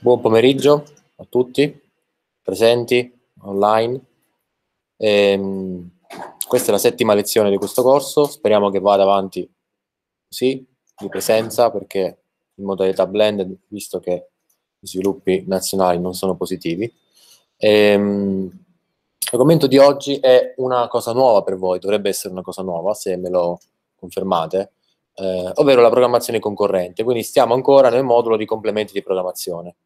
Buon pomeriggio a tutti presenti online. Ehm, questa è la settima lezione di questo corso, speriamo che vada avanti così, di presenza, perché in modalità blended, visto che gli sviluppi nazionali non sono positivi. Ehm, L'argomento di oggi è una cosa nuova per voi, dovrebbe essere una cosa nuova, se me lo confermate, eh, ovvero la programmazione concorrente. Quindi stiamo ancora nel modulo di complementi di programmazione.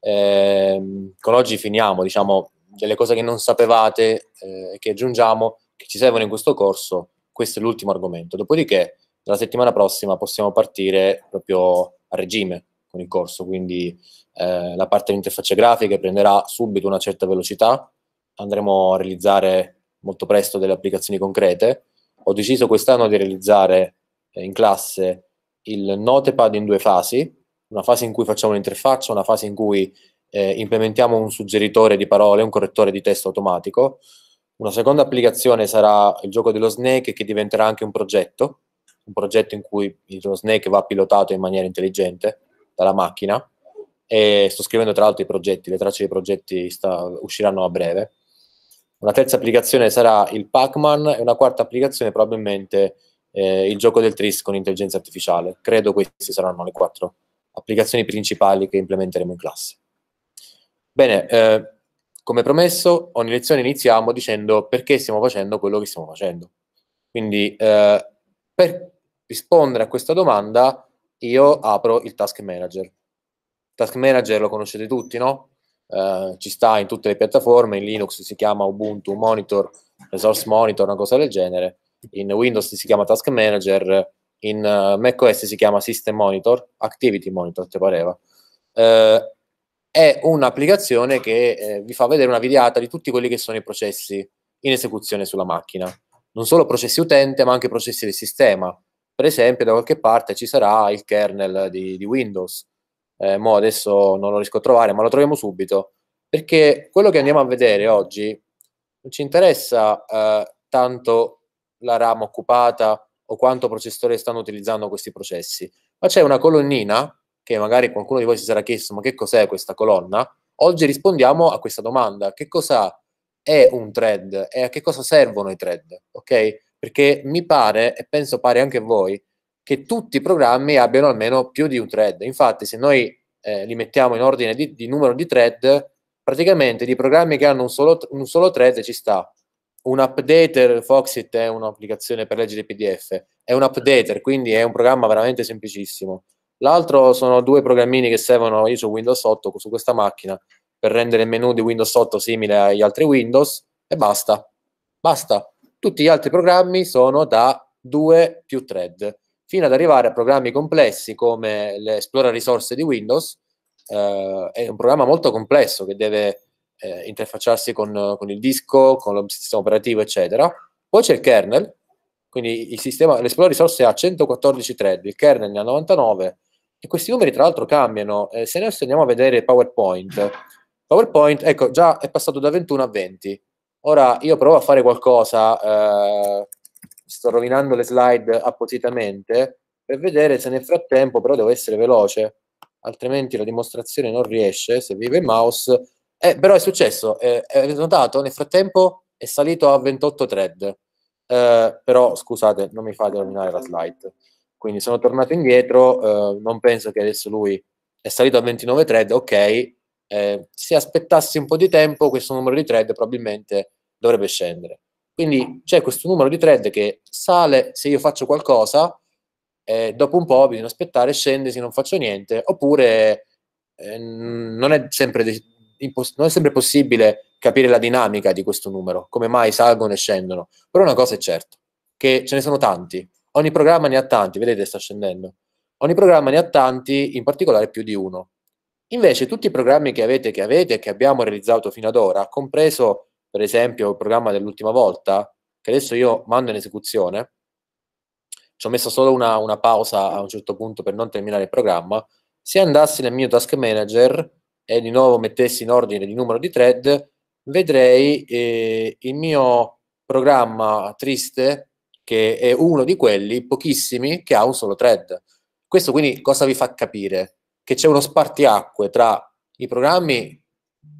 Eh, con oggi finiamo, diciamo, delle cose che non sapevate eh, e eh, che aggiungiamo, che ci servono in questo corso, questo è l'ultimo argomento. Dopodiché, la settimana prossima possiamo partire proprio a regime con il corso, quindi eh, la parte interfacce grafica prenderà subito una certa velocità, andremo a realizzare molto presto delle applicazioni concrete. Ho deciso quest'anno di realizzare eh, in classe il notepad in due fasi, una fase in cui facciamo l'interfaccia, una fase in cui eh, implementiamo un suggeritore di parole, un correttore di testo automatico. Una seconda applicazione sarà il gioco dello Snake che diventerà anche un progetto, un progetto in cui lo Snake va pilotato in maniera intelligente dalla macchina e sto scrivendo tra l'altro i progetti, le tracce dei progetti sta, usciranno a breve. Una terza applicazione sarà il Pac-Man e una quarta applicazione probabilmente eh, il gioco del tris con intelligenza artificiale. Credo queste saranno le quattro applicazioni principali che implementeremo in classe. Bene, eh, come promesso, ogni lezione iniziamo dicendo perché stiamo facendo quello che stiamo facendo. Quindi, eh, per rispondere a questa domanda, io apro il Task Manager. Task Manager lo conoscete tutti, no? Eh, ci sta in tutte le piattaforme, in Linux si chiama Ubuntu Monitor, Resource Monitor, una cosa del genere in Windows si chiama Task Manager, in uh, macOS si chiama System Monitor, Activity Monitor, ti pareva. Eh, è un'applicazione che eh, vi fa vedere una videata di tutti quelli che sono i processi in esecuzione sulla macchina. Non solo processi utente, ma anche processi del sistema. Per esempio, da qualche parte ci sarà il kernel di, di Windows. Eh, mo adesso non lo riesco a trovare, ma lo troviamo subito. Perché quello che andiamo a vedere oggi non ci interessa eh, tanto la rama occupata o quanto processore stanno utilizzando questi processi, ma c'è una colonnina che magari qualcuno di voi si sarà chiesto ma che cos'è questa colonna? Oggi rispondiamo a questa domanda, che cosa è un thread e a che cosa servono i thread, ok? Perché mi pare, e penso pare anche a voi, che tutti i programmi abbiano almeno più di un thread. Infatti se noi eh, li mettiamo in ordine di, di, numero di thread, praticamente di programmi che hanno un solo, un solo thread ci sta un updater, Foxit è un'applicazione per leggere PDF, è un updater, quindi è un programma veramente semplicissimo. L'altro sono due programmini che servono io su Windows 8, su questa macchina, per rendere il menu di Windows 8 simile agli altri Windows e basta. Basta. Tutti gli altri programmi sono da 2 più thread, fino ad arrivare a programmi complessi come l'Esplora Risorse di Windows. Eh, è un programma molto complesso che deve eh, interfacciarsi con, con, il disco, con il sistema operativo, eccetera. Poi c'è il kernel, quindi il sistema, l'esplorer risorse ha 114 thread, il kernel ne ha 99, e questi numeri tra l'altro cambiano. Eh, se noi andiamo a vedere PowerPoint, PowerPoint, ecco, già è passato da 21 a 20. Ora io provo a fare qualcosa, eh, sto rovinando le slide appositamente, per vedere se nel frattempo, però devo essere veloce, altrimenti la dimostrazione non riesce, se vive il mouse, eh, però è successo, eh, avete eh, notato, nel frattempo è salito a 28 thread, eh, però scusate, non mi fate rovinare la slide. Quindi sono tornato indietro, eh, non penso che adesso lui è salito a 29 thread, ok, eh, se aspettassi un po' di tempo questo numero di thread probabilmente dovrebbe scendere. Quindi c'è questo numero di thread che sale se io faccio qualcosa, dopo un po' bisogna aspettare, scende se non faccio niente, oppure eh, non è sempre... De- impos- non è sempre possibile capire la dinamica di questo numero, come mai salgono e scendono, però una cosa è certa, che ce ne sono tanti, ogni programma ne ha tanti, vedete sta scendendo, ogni programma ne ha tanti, in particolare più di uno. Invece tutti i programmi che avete, che avete e che abbiamo realizzato fino ad ora, compreso per esempio il programma dell'ultima volta, che adesso io mando in esecuzione, ci ho messo solo una, una pausa a un certo punto per non terminare il programma, se andassi nel mio task manager e di nuovo mettessi in ordine di numero di thread, vedrei eh, il mio programma triste, che è uno di quelli pochissimi che ha un solo thread. Questo quindi cosa vi fa capire? Che c'è uno spartiacque tra i programmi,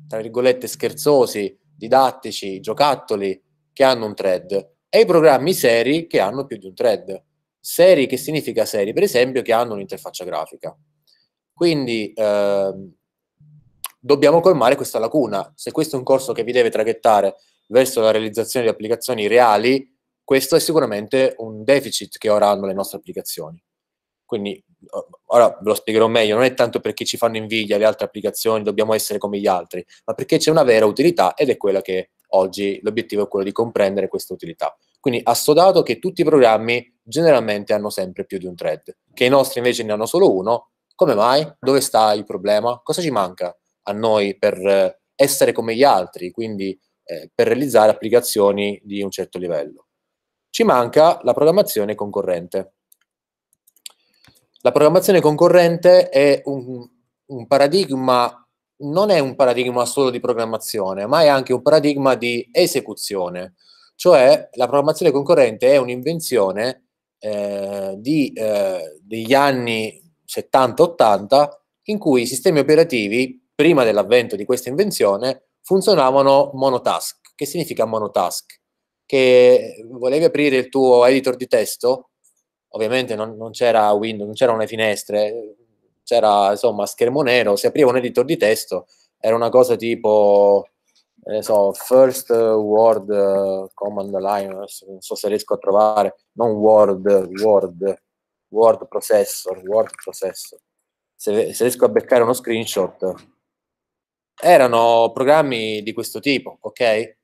tra virgolette, scherzosi, didattici, giocattoli, che hanno un thread, e i programmi seri che hanno più di un thread. Seri che significa seri, per esempio, che hanno un'interfaccia grafica. Quindi, ehm, dobbiamo colmare questa lacuna. Se questo è un corso che vi deve traghettare verso la realizzazione di applicazioni reali, questo è sicuramente un deficit che ora hanno le nostre applicazioni. Quindi, ora ve lo spiegherò meglio, non è tanto perché ci fanno invidia le altre applicazioni, dobbiamo essere come gli altri, ma perché c'è una vera utilità ed è quella che oggi l'obiettivo è quello di comprendere questa utilità. Quindi assodato che tutti i programmi generalmente hanno sempre più di un thread, che i nostri invece ne hanno solo uno, come mai? Dove sta il problema? Cosa ci manca? a noi per eh, essere come gli altri, quindi eh, per realizzare applicazioni di un certo livello. Ci manca la programmazione concorrente. La programmazione concorrente è un, un paradigma, non è un paradigma solo di programmazione, ma è anche un paradigma di esecuzione, cioè la programmazione concorrente è un'invenzione eh, di, eh, degli anni 70-80 in cui i sistemi operativi prima dell'avvento di questa invenzione, funzionavano monotask. Che significa monotask? Che volevi aprire il tuo editor di testo, ovviamente non, non c'era Windows, non c'erano le finestre, c'era insomma schermo nero, si apriva un editor di testo, era una cosa tipo ne so, First Word eh, Command Line, non so se riesco a trovare, non Word, Word, Word Processor, Word Processor. Se, se riesco a beccare uno screenshot erano programmi di questo tipo, ok? Eh,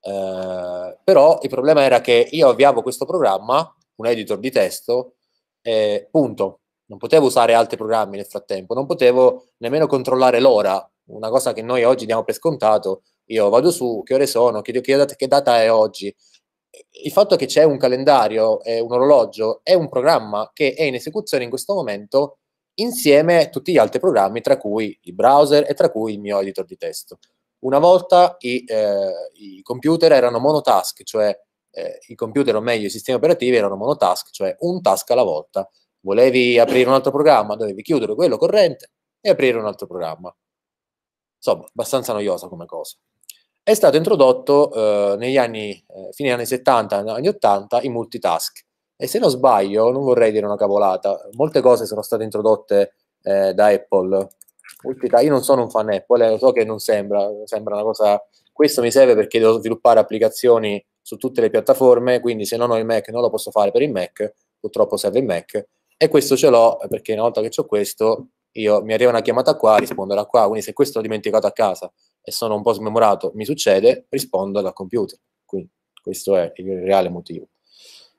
però il problema era che io avviavo questo programma, un editor di testo, eh, punto. Non potevo usare altri programmi nel frattempo, non potevo nemmeno controllare l'ora, una cosa che noi oggi diamo per scontato. Io vado su, che ore sono, che, che, data, che data è oggi. Il fatto che c'è un calendario e un orologio è un programma che è in esecuzione in questo momento insieme a tutti gli altri programmi, tra cui il browser e tra cui il mio editor di testo. Una volta i, eh, i computer erano monotask, cioè eh, i computer, o meglio i sistemi operativi erano monotask, cioè un task alla volta. Volevi aprire un altro programma, dovevi chiudere quello corrente e aprire un altro programma. Insomma, abbastanza noiosa come cosa. È stato introdotto eh, negli anni, eh, fine anni 70, anni 80, i multitask e se non sbaglio, non vorrei dire una cavolata, molte cose sono state introdotte eh, da Apple. Io non sono un fan Apple, eh, lo so che non sembra, sembra una cosa... Questo mi serve perché devo sviluppare applicazioni su tutte le piattaforme, quindi se non ho il Mac non lo posso fare per il Mac, purtroppo serve il Mac, e questo ce l'ho perché una volta che ho questo, io, mi arriva una chiamata qua, rispondo da qua, quindi se questo l'ho dimenticato a casa e sono un po' smemorato, mi succede, rispondo dal computer. Quindi questo è il reale motivo.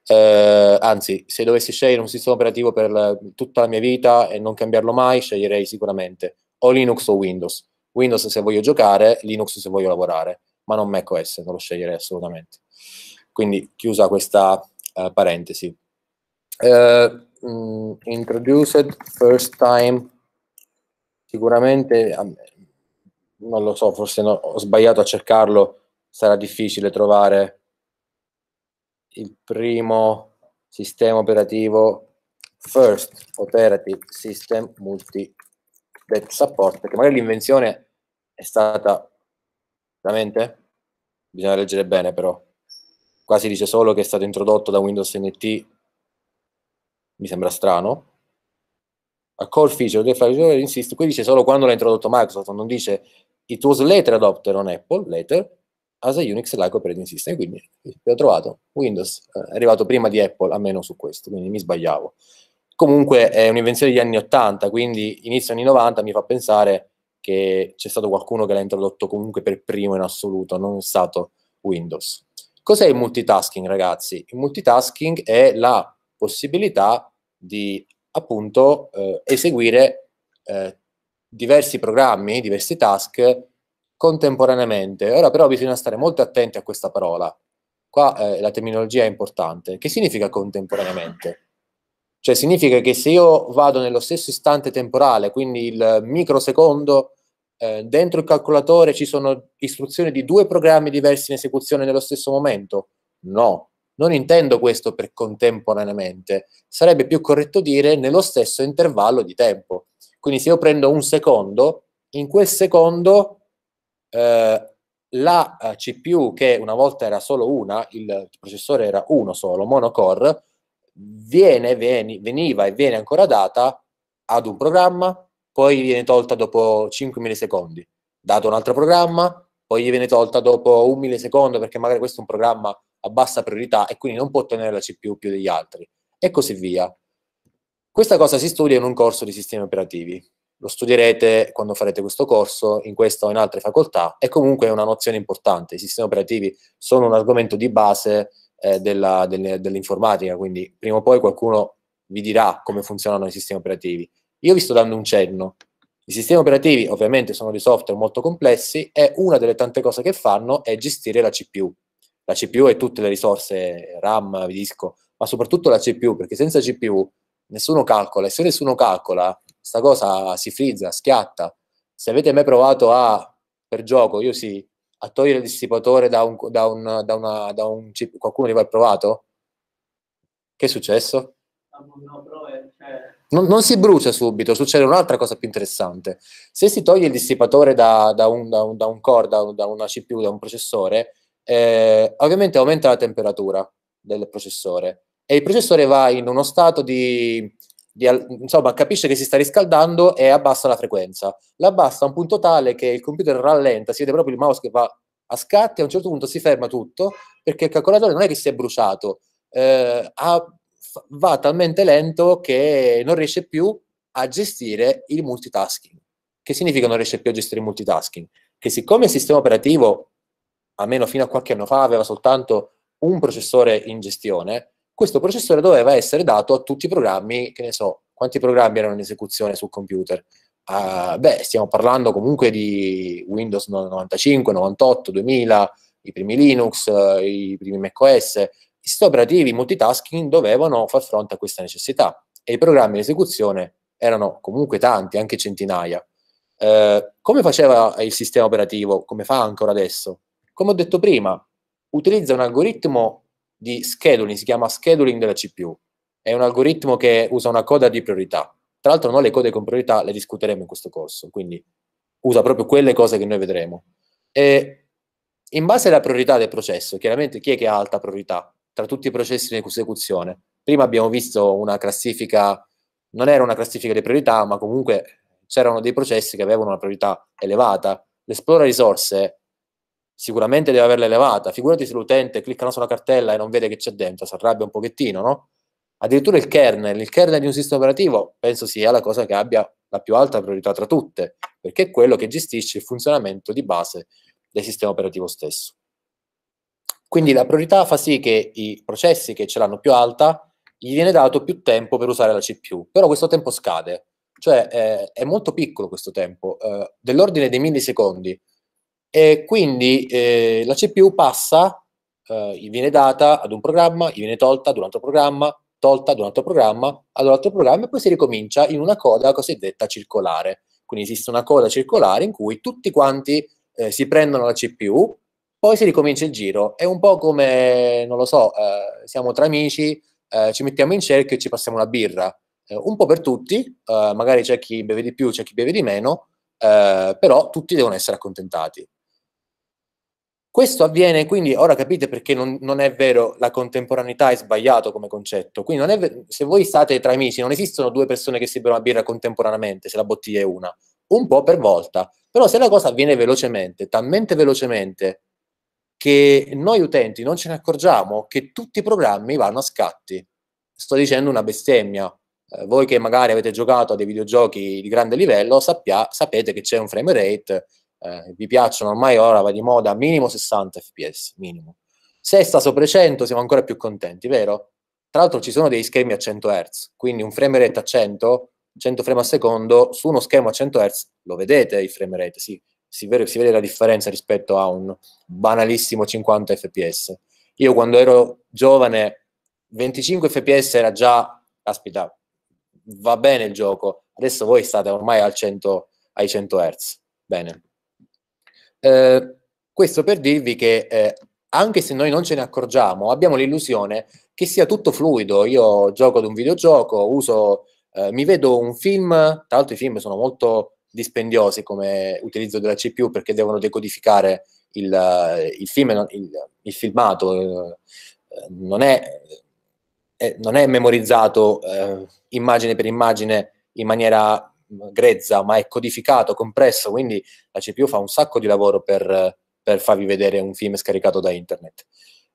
Eh, anzi, se dovessi scegliere un sistema operativo per la, tutta la mia vita e non cambiarlo mai, sceglierei sicuramente o Linux o Windows. Windows se voglio giocare, Linux se voglio lavorare, ma non macOS, non lo sceglierei assolutamente. Quindi chiusa questa uh, parentesi. Uh, introduced first time, sicuramente, non lo so, forse no, ho sbagliato a cercarlo, sarà difficile trovare il primo sistema operativo First Operative System Multi Batch Support, perché magari l'invenzione è stata veramente, bisogna leggere bene però, qua si dice solo che è stato introdotto da Windows NT, mi sembra strano, a call feature del file insisto, qui dice solo quando l'ha introdotto Microsoft, non dice it was later adopted on Apple, later, as a Unix like operating system. Quindi abbiamo trovato Windows, eh, è arrivato prima di Apple, almeno su questo, quindi mi sbagliavo. Comunque è un'invenzione degli anni 80, quindi inizio anni 90 mi fa pensare che c'è stato qualcuno che l'ha introdotto comunque per primo in assoluto, non è stato Windows. Cos'è il multitasking, ragazzi? Il multitasking è la possibilità di appunto eh, eseguire eh, diversi programmi, diversi task contemporaneamente. Ora però bisogna stare molto attenti a questa parola. Qua eh, la terminologia è importante. Che significa contemporaneamente? Cioè significa che se io vado nello stesso istante temporale, quindi il microsecondo, eh, dentro il calcolatore ci sono istruzioni di due programmi diversi in esecuzione nello stesso momento? No, non intendo questo per contemporaneamente, sarebbe più corretto dire nello stesso intervallo di tempo. Quindi se io prendo un secondo, in quel secondo eh, la eh, CPU che una volta era solo una, il processore era uno solo, monocore, viene, veni, veniva e viene ancora data ad un programma, poi viene tolta dopo 5 millisecondi, dato un altro programma, poi gli viene tolta dopo un millisecondo perché magari questo è un programma a bassa priorità e quindi non può ottenere la CPU più degli altri, e così via. Questa cosa si studia in un corso di sistemi operativi lo studierete quando farete questo corso in questa o in altre facoltà e comunque è una nozione importante. I sistemi operativi sono un argomento di base eh, della, del, dell'informatica, quindi prima o poi qualcuno vi dirà come funzionano i sistemi operativi. Io vi sto dando un cenno. I sistemi operativi ovviamente sono dei software molto complessi e una delle tante cose che fanno è gestire la CPU. La CPU e tutte le risorse, RAM, disco, ma soprattutto la CPU, perché senza CPU nessuno calcola e se nessuno calcola sta cosa si frizza, schiatta. Se avete mai provato a, per gioco, io sì, a togliere il dissipatore da un, da un, da una, da un chip, qualcuno di voi ha provato? Che è successo? Non, non, si brucia subito, succede un'altra cosa più interessante. Se si toglie il dissipatore da, da, un, da, un, da un, core, da, una CPU, da un processore, eh, ovviamente aumenta la temperatura del processore e il processore va in uno stato di di, insomma, capisce che si sta riscaldando e abbassa la frequenza. L'abbassa a un punto tale che il computer rallenta, si vede proprio il mouse che va a scatti, a un certo punto si ferma tutto, perché il calcolatore non è che si è bruciato, eh, ha, va talmente lento che non riesce più a gestire il multitasking. Che significa non riesce più a gestire il multitasking? Che siccome il sistema operativo, almeno fino a qualche anno fa, aveva soltanto un processore in gestione, questo processore doveva essere dato a tutti i programmi, che ne so, quanti programmi erano in esecuzione sul computer? Uh, beh, stiamo parlando comunque di Windows 95, 98, 2000, i primi Linux, eh, i primi macOS. I sistemi operativi multitasking dovevano far fronte a questa necessità e i programmi in esecuzione erano comunque tanti, anche centinaia. Uh, come faceva il sistema operativo? Come fa ancora adesso? Come ho detto prima, utilizza un algoritmo di scheduling, si chiama scheduling della CPU. È un algoritmo che usa una coda di priorità. Tra l'altro noi le code con priorità le discuteremo in questo corso, quindi usa proprio quelle cose che noi vedremo. E in base alla priorità del processo, chiaramente chi è che ha alta priorità tra tutti i processi in esecuzione? Prima abbiamo visto una classifica, non era una classifica di priorità, ma comunque c'erano dei processi che avevano una priorità elevata. L'esplora risorse sicuramente deve averla elevata. Figurati se l'utente clicca sulla cartella e non vede che c'è dentro, si arrabbia un pochettino, no? Addirittura il kernel, il kernel di un sistema operativo, penso sia la cosa che abbia la più alta priorità tra tutte, perché è quello che gestisce il funzionamento di base del sistema operativo stesso. Quindi la priorità fa sì che i processi che ce l'hanno più alta gli viene dato più tempo per usare la CPU, però questo tempo scade, cioè eh, è molto piccolo questo tempo, eh, dell'ordine dei millisecondi. E quindi eh, la CPU passa, eh, viene data ad un programma, viene tolta ad un altro programma, tolta ad un altro programma, ad un altro programma e poi si ricomincia in una coda cosiddetta circolare. Quindi esiste una coda circolare in cui tutti quanti eh, si prendono la CPU, poi si ricomincia il giro. È un po' come, non lo so, eh, siamo tra amici, eh, ci mettiamo in cerchio e ci passiamo una birra. Eh, un po' per tutti, magari c'è chi beve di più, c'è chi beve di meno, però tutti devono essere accontentati. Questo avviene quindi, ora capite perché non, non è vero, la contemporaneità è sbagliato come concetto. Quindi vero, se voi state tra amici, non esistono due persone che si bevono la birra contemporaneamente, se la bottiglia è una, un po' per volta. Però se la cosa avviene velocemente, talmente velocemente, che noi utenti non ce ne accorgiamo che tutti i programmi vanno a scatti. Sto dicendo una bestemmia. Eh, voi che magari avete giocato a dei videogiochi di grande livello sappia, sapete che c'è un frame rate eh, vi piacciono, ormai ora va di moda, minimo 60 fps, minimo. Se sta sopra 100 siamo ancora più contenti, vero? Tra l'altro ci sono dei schermi a 100 Hz, quindi un frame rate a 100, 100 frame al secondo, su uno schermo a 100 Hz lo vedete il frame rate, sì, si, vede, si vede la differenza rispetto a un banalissimo 50 fps. Io quando ero giovane 25 fps era già, aspetta, va bene il gioco, adesso voi state ormai 100, ai 100 Hz, bene. Eh, questo per dirvi che eh, anche se noi non ce ne accorgiamo, abbiamo l'illusione che sia tutto fluido. Io gioco ad un videogioco, uso, eh, mi vedo un film, tra l'altro i film sono molto dispendiosi come utilizzo della CPU perché devono decodificare il, il film, il, il filmato, eh, non è, eh, non è memorizzato immagine per immagine in maniera grezza, ma è codificato, compresso, quindi la CPU fa un sacco di lavoro per, per farvi vedere un film scaricato da internet.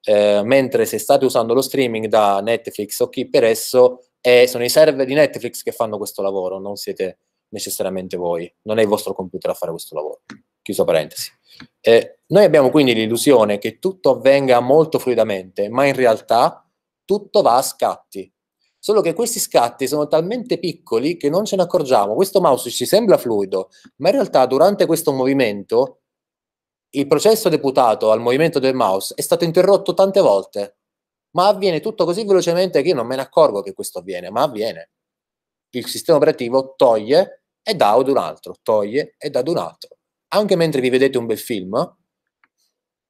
Eh, mentre se state usando lo streaming da Netflix o chi per esso, eh, sono i server di Netflix che fanno questo lavoro, non siete necessariamente voi, non è il vostro computer a fare questo lavoro. Chiuso parentesi. Eh, noi abbiamo quindi l'illusione che tutto avvenga molto fluidamente, ma in realtà tutto va a scatti solo che questi scatti sono talmente piccoli che non ce ne accorgiamo. Questo mouse ci sembra fluido, ma in realtà durante questo movimento il processo deputato al movimento del mouse è stato interrotto tante volte, ma avviene tutto così velocemente che io non me ne accorgo che questo avviene, ma avviene. Il sistema operativo toglie e dà ad un altro, toglie e dà ad un altro. Anche mentre vi vedete un bel film,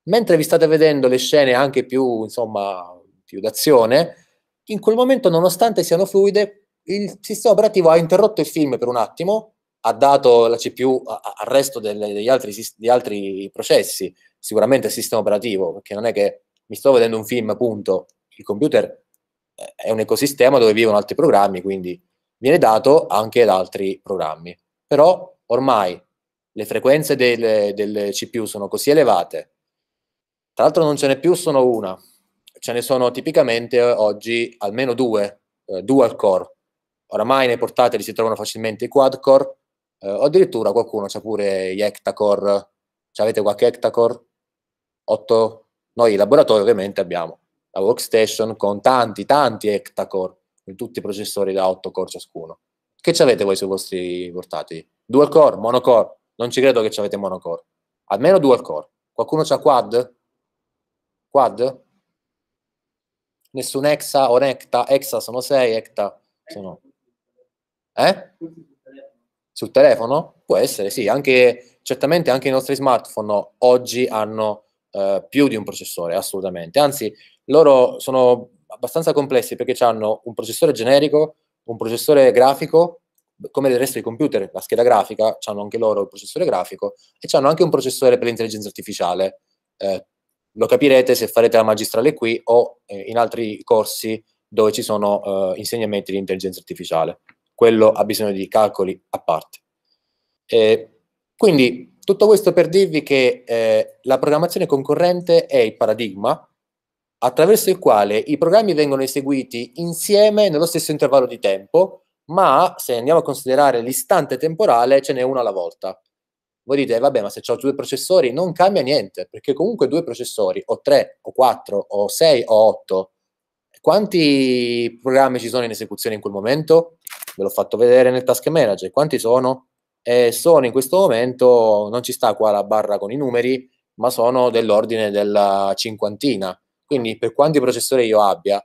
mentre vi state vedendo le scene anche più, insomma, più d'azione, in quel momento, nonostante siano fluide, il sistema operativo ha interrotto il film per un attimo, ha dato la CPU al resto delle, degli, altri, degli altri processi, sicuramente il sistema operativo, perché non è che mi sto vedendo un film, punto, il computer eh, è un ecosistema dove vivono altri programmi, quindi viene dato anche ad altri programmi. Però ormai le frequenze delle, delle CPU sono così elevate, tra l'altro non ce n'è più, sono una, ce ne sono tipicamente eh, oggi almeno due, eh, dual core. Oramai nei portatili si trovano facilmente i quad core, eh, o addirittura qualcuno c'ha pure gli hectacore. Cioè avete qualche hectacore? 8? Noi in laboratorio ovviamente abbiamo la workstation con tanti, tanti hectacore, in tutti i processori da 8 core ciascuno. Che ci avete voi sui vostri portatili? Dual core, monocore? Non ci credo che ci avete monocore. Almeno dual core. Qualcuno c'ha quad? Quad? Nessun exa o necta. Exa sono 6, ecta sono... Eh? Sul telefono? Può essere, sì. Anche, certamente anche i nostri smartphone oggi hanno eh, più di un processore, assolutamente. Anzi, loro sono abbastanza complessi perché hanno un processore generico, un processore grafico, come del resto dei computer, la scheda grafica, hanno anche loro il processore grafico e hanno anche un processore per l'intelligenza artificiale, eh, lo capirete se farete la magistrale qui o eh, in altri corsi dove ci sono eh, insegnamenti di intelligenza artificiale. Quello ha bisogno di calcoli a parte. Eh, quindi tutto questo per dirvi che eh, la programmazione concorrente è il paradigma attraverso il quale i programmi vengono eseguiti insieme nello stesso intervallo di tempo, ma se andiamo a considerare l'istante temporale ce n'è uno alla volta voi dite, eh, vabbè, ma se ho due processori non cambia niente, perché comunque due processori, o tre, o quattro, o sei, o otto, quanti programmi ci sono in esecuzione in quel momento? Ve l'ho fatto vedere nel task manager, quanti sono? Eh, sono in questo momento, non ci sta qua la barra con i numeri, ma sono dell'ordine della cinquantina. Quindi per quanti processori io abbia,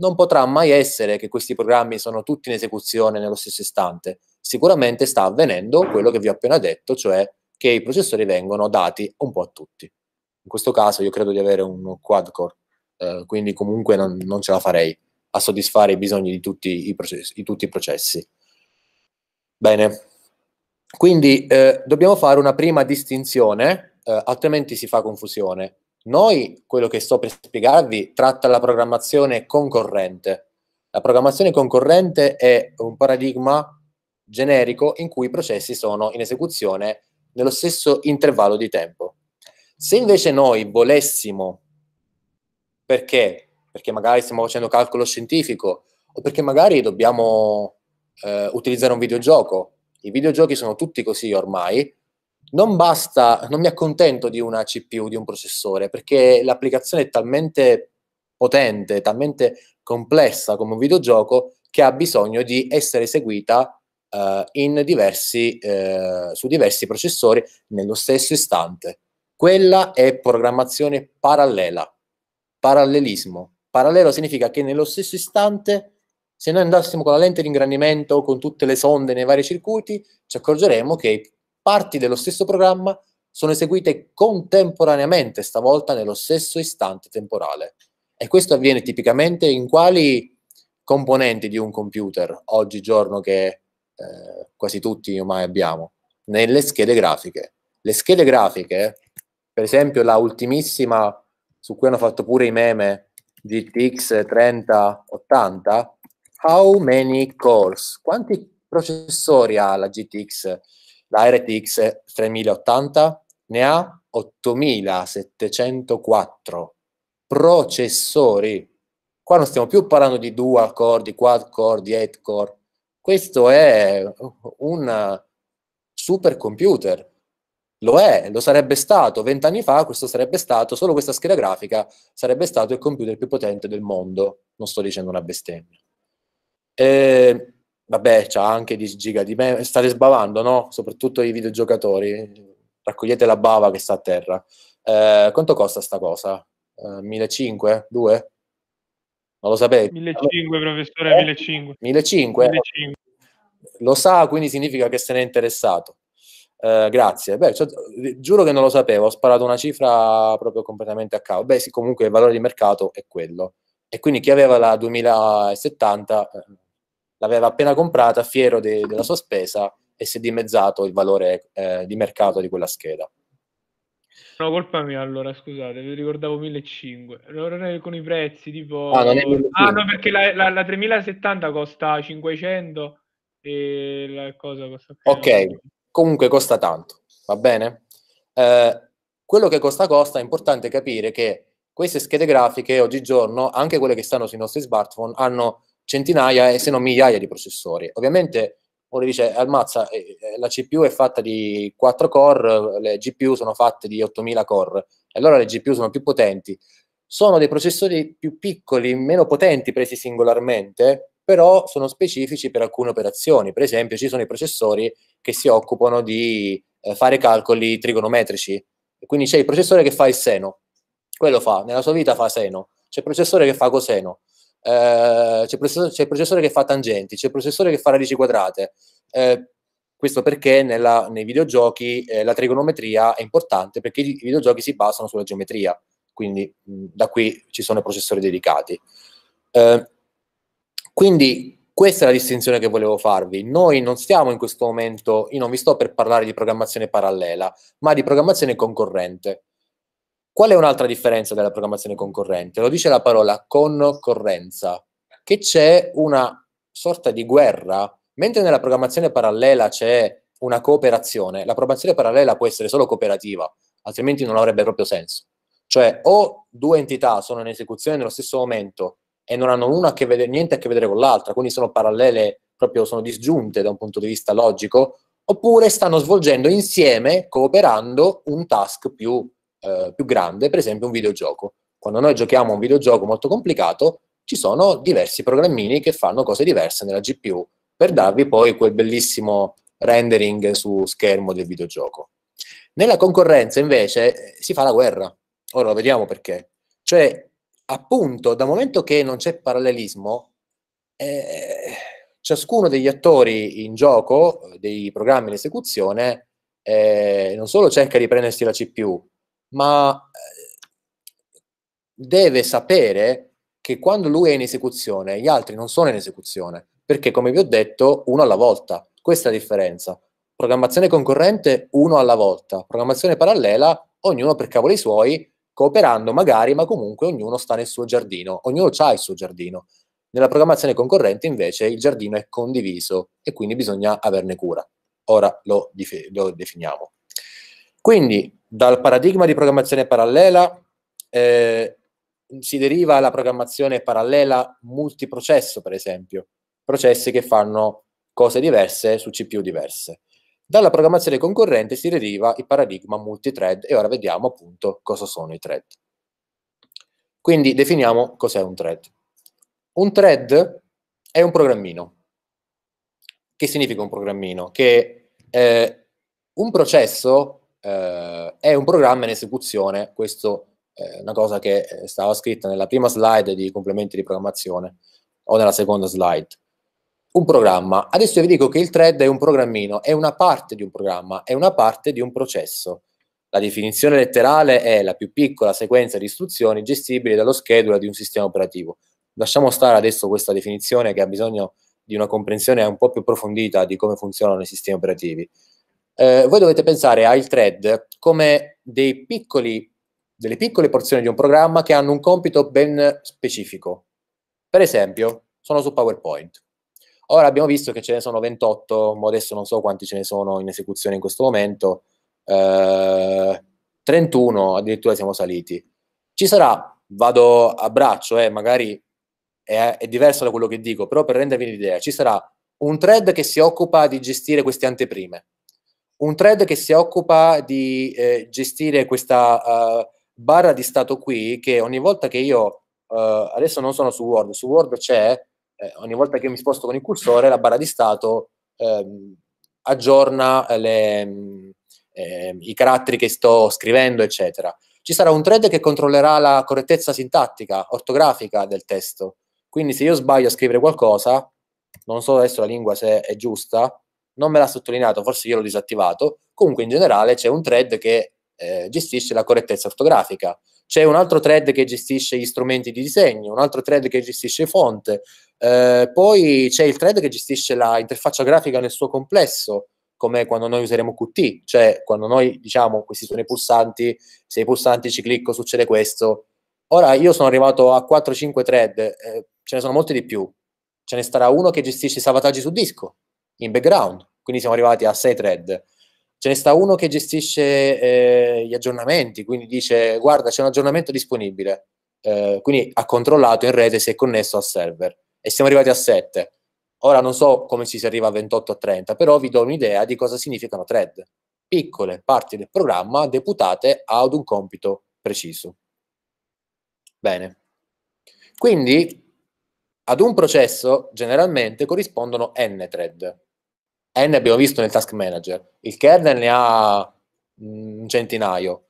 non potrà mai essere che questi programmi sono tutti in esecuzione nello stesso istante. Sicuramente sta avvenendo quello che vi ho appena detto, cioè che i processori vengono dati un po' a tutti. In questo caso io credo di avere un quad-core, eh, quindi comunque non, non, ce la farei a soddisfare i bisogni di tutti i processi. Di tutti i processi. Bene, quindi eh, dobbiamo fare una prima distinzione, eh, altrimenti si fa confusione. Noi, quello che sto per spiegarvi, tratta la programmazione concorrente. La programmazione concorrente è un paradigma generico in cui i processi sono in esecuzione nello stesso intervallo di tempo. Se invece noi volessimo, perché? Perché magari stiamo facendo calcolo scientifico o perché magari dobbiamo eh, utilizzare un videogioco, i videogiochi sono tutti così ormai, non basta, non mi accontento di una CPU, di un processore, perché l'applicazione è talmente potente, talmente complessa come un videogioco che ha bisogno di essere eseguita eh, diversi, eh, su diversi processori nello stesso istante. Quella è programmazione parallela, parallelismo. Parallelo significa che nello stesso istante se noi andassimo con la lente di ingrandimento o con tutte le sonde nei vari circuiti, ci accorgeremmo che parti dello stesso programma sono eseguite contemporaneamente, stavolta nello stesso istante temporale. E questo avviene tipicamente in quali componenti di un computer, oggigiorno che eh, quasi tutti ormai abbiamo, nelle schede grafiche. Le schede grafiche, per esempio la ultimissima su cui hanno fatto pure i meme GTX 3080, how many cores? Quanti processori ha la GTX, la RTX 3080? Ne ha 8704 processori. Qua non stiamo più parlando di dual core, di quad core, di 8 core, questo è un super computer. Lo è, lo sarebbe stato vent'anni fa, questo sarebbe stato, solo questa scheda grafica sarebbe stato il computer più potente del mondo. Non sto dicendo una bestemmia. E, vabbè, c'ha anche 10 giga di memoria. State sbavando, no? Soprattutto i videogiocatori. Raccogliete la bava che sta a terra. Eh, quanto costa sta cosa? Eh, 1.500? 2? Non lo sapete? 1500, professore, eh? 1500. 1500. 1500. Lo sa, quindi significa che se ne è interessato. Eh, grazie. Beh, cioè, giuro che non lo sapevo, ho sparato una cifra proprio completamente a caso. Beh, sì, comunque il valore di mercato è quello. E quindi chi aveva la 2070 eh, l'aveva appena comprata, fiero de- della sua spesa, e si è dimezzato il valore eh, di mercato di quella scheda. No, colpa mia allora, scusate, vi ricordavo 1.500. Allora con i prezzi tipo... Ah, ah no, perché la, la, la, 3070 costa 500 e la cosa costa... Ok, comunque costa tanto, va bene? Eh, quello che costa costa è importante capire che queste schede grafiche oggigiorno, anche quelle che stanno sui nostri smartphone, hanno centinaia e se non migliaia di processori. Ovviamente uno dice ammazza eh, eh, la CPU è fatta di 4 core le GPU sono fatte di 8000 core e allora le GPU sono più potenti sono dei processori più piccoli meno potenti presi singolarmente però sono specifici per alcune operazioni per esempio ci sono i processori che si occupano di eh, fare calcoli trigonometrici quindi c'è il processore che fa il seno quello fa, nella sua vita fa seno c'è il processore che fa coseno eh, c'è, processore, c'è, il processore che fa tangenti, c'è il processore che fa radici quadrate. Eh, questo perché nella, nei videogiochi eh, la trigonometria è importante perché i videogiochi si basano sulla geometria, quindi mh, mm, da qui ci sono i processori dedicati. Eh, quindi questa è la distinzione che volevo farvi. Noi non stiamo in questo momento, io non vi sto per parlare di programmazione parallela, ma di programmazione concorrente. Qual è un'altra differenza della programmazione concorrente? Lo dice la parola concorrenza, che c'è una sorta di guerra, mentre nella programmazione parallela c'è una cooperazione, la programmazione parallela può essere solo cooperativa, altrimenti non avrebbe proprio senso. Cioè o due entità sono in esecuzione nello stesso momento e non hanno una a che vedere, niente a che vedere con l'altra, quindi sono parallele, proprio sono disgiunte da un punto di vista logico, oppure stanno svolgendo insieme, cooperando, un task più eh, più grande, per esempio un videogioco. Quando noi giochiamo a un videogioco molto complicato, ci sono diversi programmini che fanno cose diverse nella GPU per darvi poi quel bellissimo rendering su schermo del videogioco. Nella concorrenza invece si fa la guerra. Ora lo vediamo perché. Cioè, appunto, dal momento che non c'è parallelismo, eh, ciascuno degli attori in gioco, dei programmi in esecuzione, eh, non solo cerca di prendersi la CPU, ma eh, deve sapere che quando lui è in esecuzione, gli altri non sono in esecuzione, perché come vi ho detto, uno alla volta. Questa è la differenza. Programmazione concorrente, uno alla volta. Programmazione parallela, ognuno per cavoli suoi, cooperando magari, ma comunque ognuno sta nel suo giardino, ognuno ha il suo giardino. Nella programmazione concorrente invece il giardino è condiviso e quindi bisogna averne cura. Ora lo, lo definiamo. Quindi dal paradigma di programmazione parallela eh, si deriva la programmazione parallela multiprocesso, per esempio, processi che fanno cose diverse su CPU diverse. Dalla programmazione concorrente si deriva il paradigma multithread e ora vediamo appunto cosa sono i thread. Quindi definiamo cos'è un thread. Un thread è un programmino. Che significa un programmino? Che eh, un processo eh, è un programma in esecuzione, questo è una cosa che eh, stava scritta nella prima slide di complementi di programmazione o nella seconda slide. Un programma. Adesso vi dico che il thread è un programmino, è una parte di un programma, è una parte di un processo. La definizione letterale è la più piccola sequenza di istruzioni gestibile dallo scheduler di un sistema operativo. Lasciamo stare adesso questa definizione che ha bisogno di una comprensione un po' più approfondita di come funzionano i sistemi operativi eh, voi dovete pensare ai thread come piccoli, delle piccole porzioni di un programma che hanno un compito ben specifico. Per esempio, sono su PowerPoint. Ora abbiamo visto che ce ne sono 28, ma adesso non so quanti ce ne sono in esecuzione in questo momento, eh, 31 addirittura siamo saliti. Ci sarà, vado a braccio, eh, magari è, è, diverso da quello che dico, però per rendervi un'idea, ci sarà un thread che si occupa di gestire queste anteprime un thread che si occupa di eh, gestire questa uh, barra di stato qui che ogni volta che io uh, adesso non sono su Word, su Word c'è eh, ogni volta che mi sposto con il cursore la barra di stato ehm, aggiorna le, ehm, i caratteri che sto scrivendo eccetera. Ci sarà un thread che controllerà la correttezza sintattica, ortografica del testo. Quindi se io sbaglio a scrivere qualcosa, non so adesso la lingua se è giusta, non me l'ha sottolineato, forse io l'ho disattivato. Comunque in generale c'è un thread che eh, gestisce la correttezza ortografica, c'è un altro thread che gestisce gli strumenti di disegno, un altro thread che gestisce fonte. eh, poi c'è il thread che gestisce l'interfaccia grafica nel suo complesso, come quando noi useremo Qt, cioè quando noi diciamo questi sono i pulsanti, se i pulsanti ci clicco succede questo. Ora io sono arrivato a 4-5 thread, eh, ce ne sono molti di più. Ce ne starà uno che gestisce i salvataggi su disco, in background, quindi siamo arrivati a 6 thread. Ce ne sta uno che gestisce eh, gli aggiornamenti, quindi dice guarda c'è un aggiornamento disponibile, eh, quindi ha controllato in rete se è connesso al server e siamo arrivati a 7. Ora non so come si arriva a 28 o 30, però vi do un'idea di cosa significano thread. Piccole parti del programma deputate ad un compito preciso. Bene. Quindi ad un processo generalmente corrispondono n thread. n abbiamo visto nel task manager, il kernel ne ha mm, un centinaio,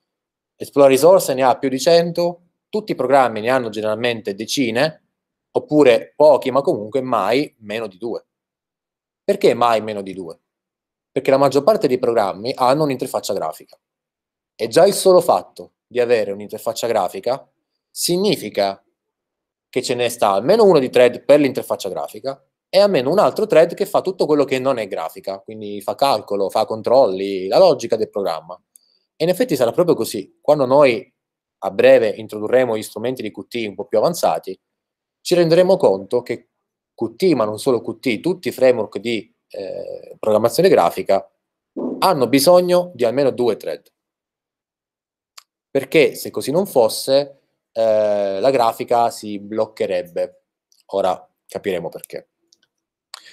Explore Resource ne ha più di 100, tutti i programmi ne hanno generalmente decine, oppure pochi, ma comunque mai meno di due. Perché mai meno di due? Perché la maggior parte dei programmi hanno un'interfaccia grafica. E già il solo fatto di avere un'interfaccia grafica significa che ce ne sta almeno uno di thread per l'interfaccia grafica e almeno un altro thread che fa tutto quello che non è grafica, quindi fa calcolo, fa controlli, la logica del programma. E in effetti sarà proprio così. Quando noi a breve introdurremo gli strumenti di Qt un po' più avanzati, ci renderemo conto che Qt, ma non solo Qt, tutti i framework di eh, programmazione grafica hanno bisogno di almeno due thread. Perché se così non fosse, eh, la grafica si bloccherebbe. Ora capiremo perché.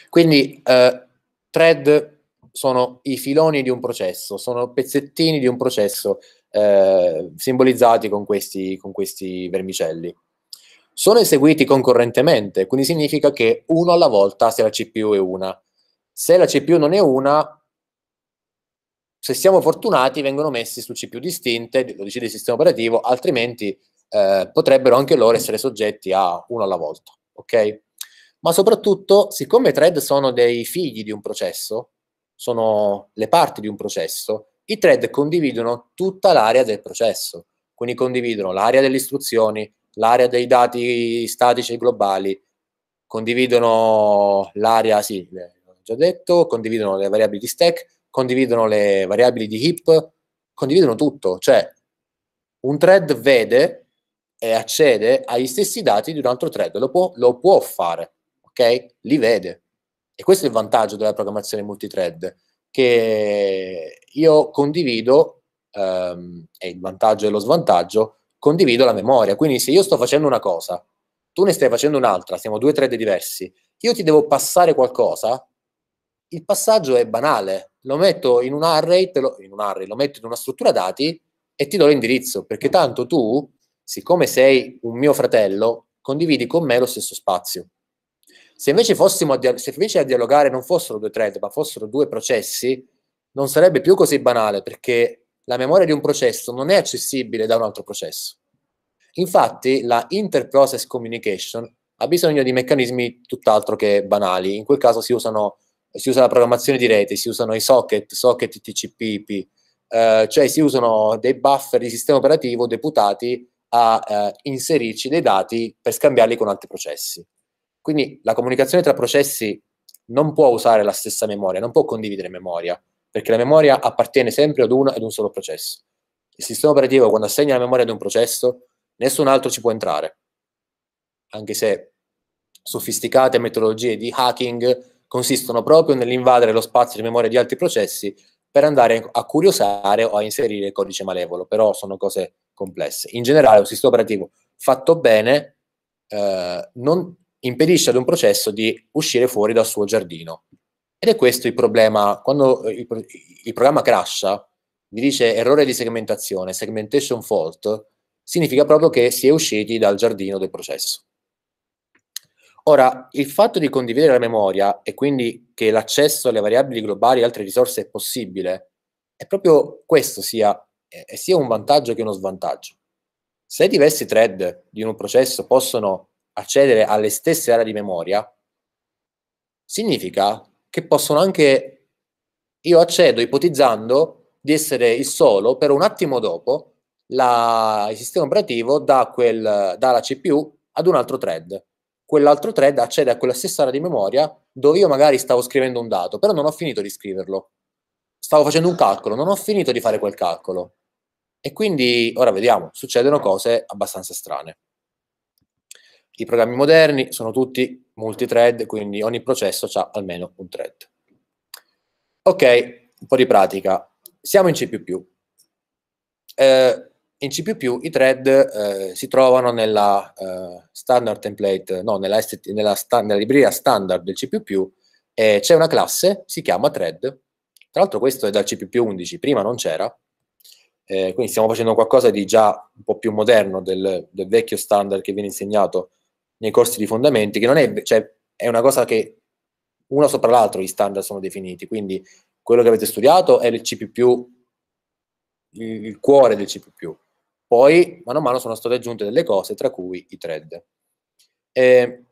Quindi eh, thread sono i filoni di un processo, sono pezzettini di un processo eh, simbolizzati con questi, con questi vermicelli. Sono eseguiti concorrentemente, quindi significa che uno alla volta se la CPU è una. Se la CPU non è una, se siamo fortunati vengono messi su CPU distinte, lo decide il sistema operativo, altrimenti eh, potrebbero anche loro essere soggetti a uno alla volta, ok? Ma soprattutto, siccome i thread sono dei figli di un processo, sono le parti di un processo, i thread condividono tutta l'area del processo, quindi condividono l'area delle istruzioni, l'area dei dati statici e globali, condividono l'area, sì, l'ho già detto, condividono le variabili di stack, condividono le variabili di heap, condividono tutto, cioè un thread vede e accede agli stessi dati di un altro thread, lo può, lo può fare, ok? Li vede. E questo è il vantaggio della programmazione multithread, che io condivido, ehm, è il vantaggio e lo svantaggio, condivido la memoria. Quindi se io sto facendo una cosa, tu ne stai facendo un'altra, siamo due thread diversi, io ti devo passare qualcosa, il passaggio è banale, lo metto in un array, lo, in un array, lo metto in una struttura dati e ti do l'indirizzo, perché tanto tu siccome sei un mio fratello, condividi con me lo stesso spazio. Se invece, fossimo a, dia- se invece a dialogare non fossero due thread, ma fossero due processi, non sarebbe più così banale, perché la memoria di un processo non è accessibile da un altro processo. Infatti, la inter-process communication ha bisogno di meccanismi tutt'altro che banali. In quel caso si, usano, si usa la programmazione di rete, si usano i socket, socket TCP, IP, eh, cioè si usano dei buffer di sistema operativo deputati a eh, inserirci dei dati per scambiarli con altri processi. Quindi la comunicazione tra processi non può usare la stessa memoria, non può condividere memoria, perché la memoria appartiene sempre ad uno ed un solo processo. Il sistema operativo, quando assegna la memoria ad un processo, nessun altro ci può entrare, anche se sofisticate metodologie di hacking consistono proprio nell'invadere lo spazio di memoria di altri processi per andare a curiosare o a inserire codice malevolo, però sono cose complesse. In generale, un sistema operativo fatto bene eh, non impedisce ad un processo di uscire fuori dal suo giardino. Ed è questo il problema. Quando eh, il, il programma crasha, vi dice errore di segmentazione, segmentation fault, significa proprio che si è usciti dal giardino del processo. Ora, il fatto di condividere la memoria e quindi che l'accesso alle variabili globali e altre risorse è possibile, è proprio questo sia è sia un vantaggio che uno svantaggio. Se diversi thread di un processo possono accedere alle stesse aree di memoria, significa che possono anche, io accedo ipotizzando di essere il solo per un attimo dopo la, il sistema operativo dà, quel, dà la CPU ad un altro thread. Quell'altro thread accede a quella stessa area di memoria dove io magari stavo scrivendo un dato, però non ho finito di scriverlo. Stavo facendo un calcolo, non ho finito di fare quel calcolo. E quindi ora vediamo, succedono cose abbastanza strane. I programmi moderni sono tutti multithread, quindi ogni processo ha almeno un thread. Ok, un po' di pratica. Siamo in C++. Eh, in C++ i thread eh, si trovano nella eh, standard template, no, nella, ST, nella, sta, nella libreria standard del C++, e c'è una classe, si chiama thread, tra l'altro questo è dal C++ 11, prima non c'era, eh, quindi stiamo facendo qualcosa di già un po' più moderno del, del, vecchio standard che viene insegnato nei corsi di fondamenti, che non è, cioè, è una cosa che uno sopra l'altro gli standard sono definiti, quindi quello che avete studiato è il C++, il, il cuore del C++. Poi, mano a mano, sono state aggiunte delle cose, tra cui i thread. Eh,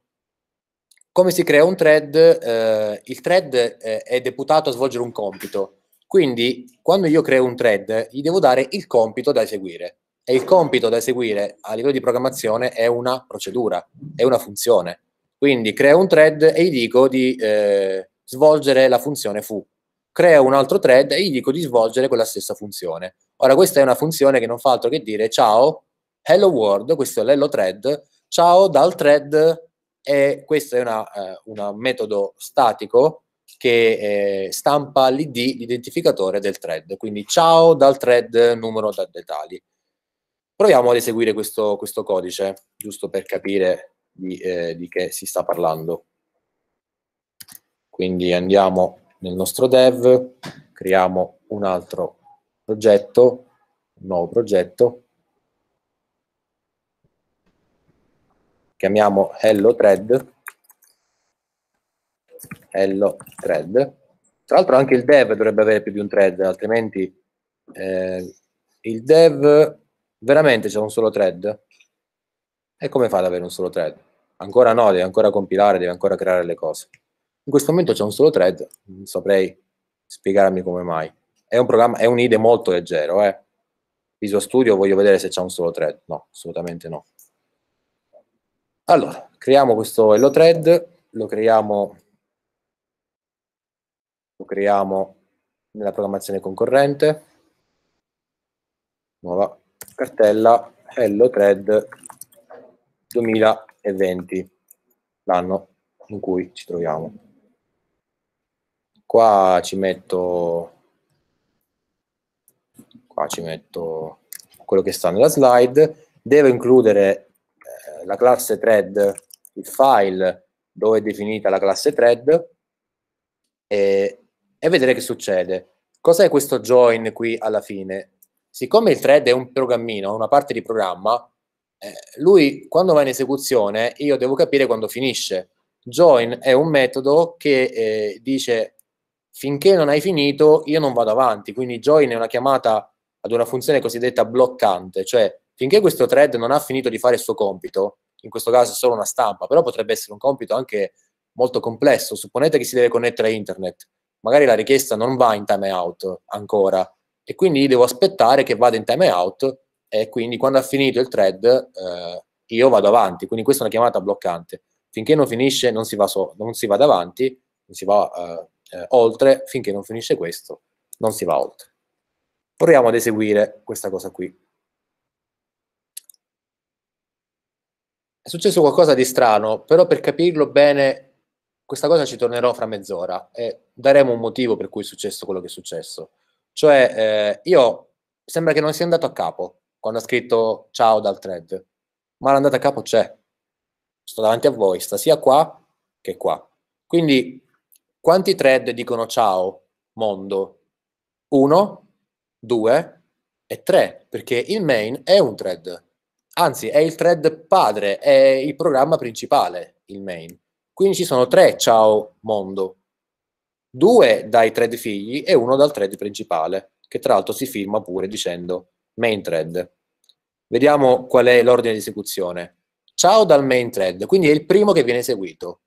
come si crea un thread? Eh, il thread eh, è deputato a svolgere un compito, quindi quando io creo un thread, gli devo dare il compito da eseguire. E il compito da eseguire a livello di programmazione è una procedura, è una funzione. Quindi creo un thread e gli dico di eh, svolgere la funzione foo. Creo un altro thread e gli dico di svolgere quella stessa funzione. Ora, questa è una funzione che non fa altro che dire ciao, hello world, questo è l'hello thread, ciao dal thread, e questo è una, eh, un metodo statico che eh, stampa l'ID, l'identificatore del thread. Quindi ciao dal thread numero da dettagli. Proviamo ad eseguire questo, questo codice, giusto per capire di, eh, di che si sta parlando. Quindi andiamo nel nostro dev, creiamo un altro progetto, un nuovo progetto, chiamiamo hello thread hello thread. Tra l'altro anche il dev dovrebbe avere più di un thread, altrimenti eh, il dev veramente c'è un solo thread? E come fa ad avere un solo thread? Ancora no, deve ancora compilare, deve ancora creare le cose. In questo momento c'è un solo thread, non saprei spiegarmi come mai. È un programma, è un IDE molto leggero, eh. Visual Studio voglio vedere se c'è un solo thread. No, assolutamente no. Allora, creiamo questo hello thread, lo creiamo lo creiamo nella programmazione concorrente, nuova cartella, hello thread 2020, l'anno in cui ci troviamo. Qua ci metto, qua ci metto quello che sta nella slide, devo includere eh, la classe thread, il file dove è definita la classe thread, e e vedere che succede. Cos'è questo join qui alla fine? Siccome il thread è un programmino, una parte di programma, eh, lui quando va in esecuzione io devo capire quando finisce. Join è un metodo che eh, dice finché non hai finito io non vado avanti, quindi join è una chiamata ad una funzione cosiddetta bloccante, cioè finché questo thread non ha finito di fare il suo compito, in questo caso è solo una stampa, però potrebbe essere un compito anche molto complesso, supponete che si deve connettere a internet, magari la richiesta non va in timeout ancora e quindi devo aspettare che vada in timeout e quindi quando ha finito il thread eh, io vado avanti, quindi questa è una chiamata bloccante. Finché non finisce non si va, so, non si va davanti, non si va eh, eh, oltre, finché non finisce questo non si va oltre. Proviamo ad eseguire questa cosa qui. È successo qualcosa di strano, però per capirlo bene questa cosa ci tornerò fra mezz'ora e daremo un motivo per cui è successo quello che è successo. Cioè, eh, io sembra che non sia andato a capo quando ha scritto ciao dal thread, ma l'andata a capo c'è. Sto davanti a voi, sta sia qua che qua. Quindi, quanti thread dicono ciao mondo? Uno, due e tre, perché il main è un thread. Anzi, è il thread padre, è il programma principale, il main. Quindi ci sono tre ciao mondo, due dai thread figli e uno dal thread principale, che tra l'altro si firma pure dicendo main thread. Vediamo qual è l'ordine di esecuzione. Ciao dal main thread, quindi è il primo che viene eseguito,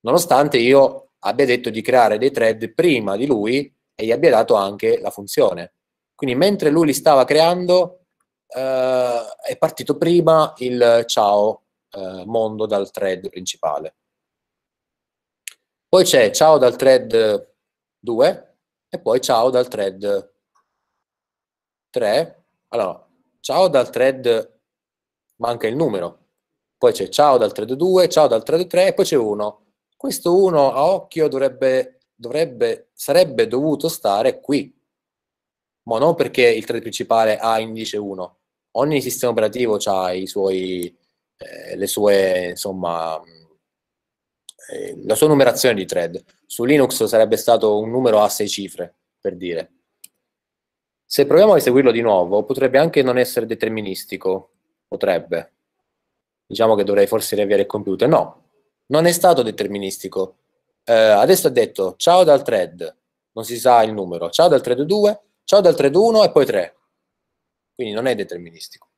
nonostante io abbia detto di creare dei thread prima di lui e gli abbia dato anche la funzione. Quindi mentre lui li stava creando, eh, è partito prima il ciao eh, mondo dal thread principale. Poi c'è ciao dal thread 2 e poi ciao dal thread 3. Allora, ciao dal thread manca il numero. Poi c'è ciao dal thread 2, ciao dal thread 3 e poi c'è 1. Questo 1 a occhio dovrebbe, dovrebbe, sarebbe dovuto stare qui. Ma non perché il thread principale ha indice 1. Ogni sistema operativo ha i suoi, eh, le sue, insomma, eh, la sua numerazione di thread. Su Linux sarebbe stato un numero a sei cifre, per dire. Se proviamo a eseguirlo di nuovo, potrebbe anche non essere deterministico, potrebbe. Diciamo che dovrei forse riavviare il computer. No, non è stato deterministico. Eh, adesso ha detto ciao dal thread, non si sa il numero, ciao dal thread 2, ciao dal thread 1 e poi 3. Quindi non è deterministico.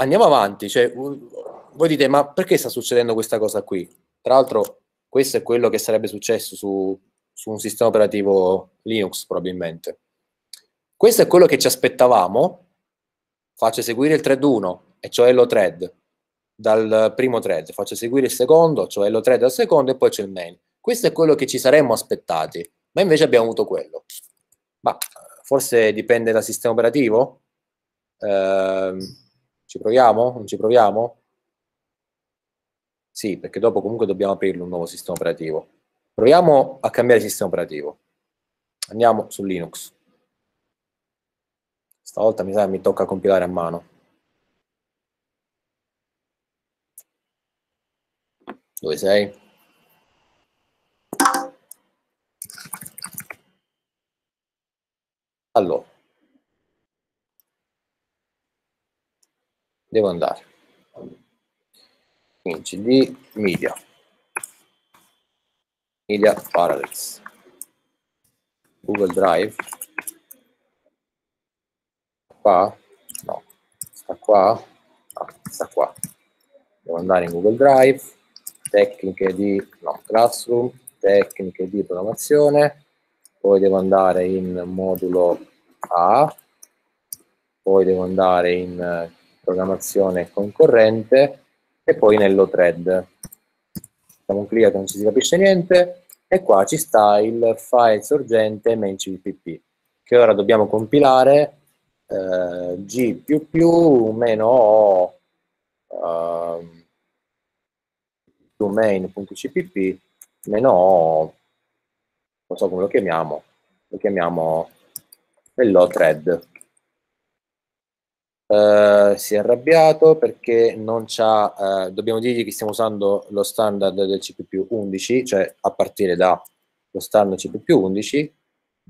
Andiamo avanti, cioè, voi dite, ma perché sta succedendo questa cosa qui? Tra l'altro, questo è quello che sarebbe successo su, su un sistema operativo Linux, probabilmente. Questo è quello che ci aspettavamo, faccio eseguire il thread 1, e cioè lo thread, dal primo thread, faccio eseguire il secondo, cioè lo thread dal secondo, e poi c'è il main. Questo è quello che ci saremmo aspettati, ma invece abbiamo avuto quello. Ma forse dipende dal sistema operativo? Eh, ci proviamo? Non ci proviamo? Sì, perché dopo comunque dobbiamo aprirlo un nuovo sistema operativo. Proviamo a cambiare sistema operativo. Andiamo su Linux. Stavolta mi sa mi tocca compilare a mano. Dove sei? Allora. Devo andare quindi cd media media parallels google drive qua no sta qua no, ah, sta qua devo andare in google drive tecniche di no, classroom tecniche di programmazione poi devo andare in modulo A poi devo andare in eh, programmazione concorrente e poi nello thread. Facciamo un clic non si capisce niente e qua ci sta il file sorgente main.cpp che ora dobbiamo compilare eh, g++ meno uh, domain.cpp meno non so come lo chiamiamo lo chiamiamo hello thread Uh, si è arrabbiato perché non c'ha, uh, dobbiamo dirgli che stiamo usando lo standard del CPU 11, cioè a partire da lo standard CPU 11,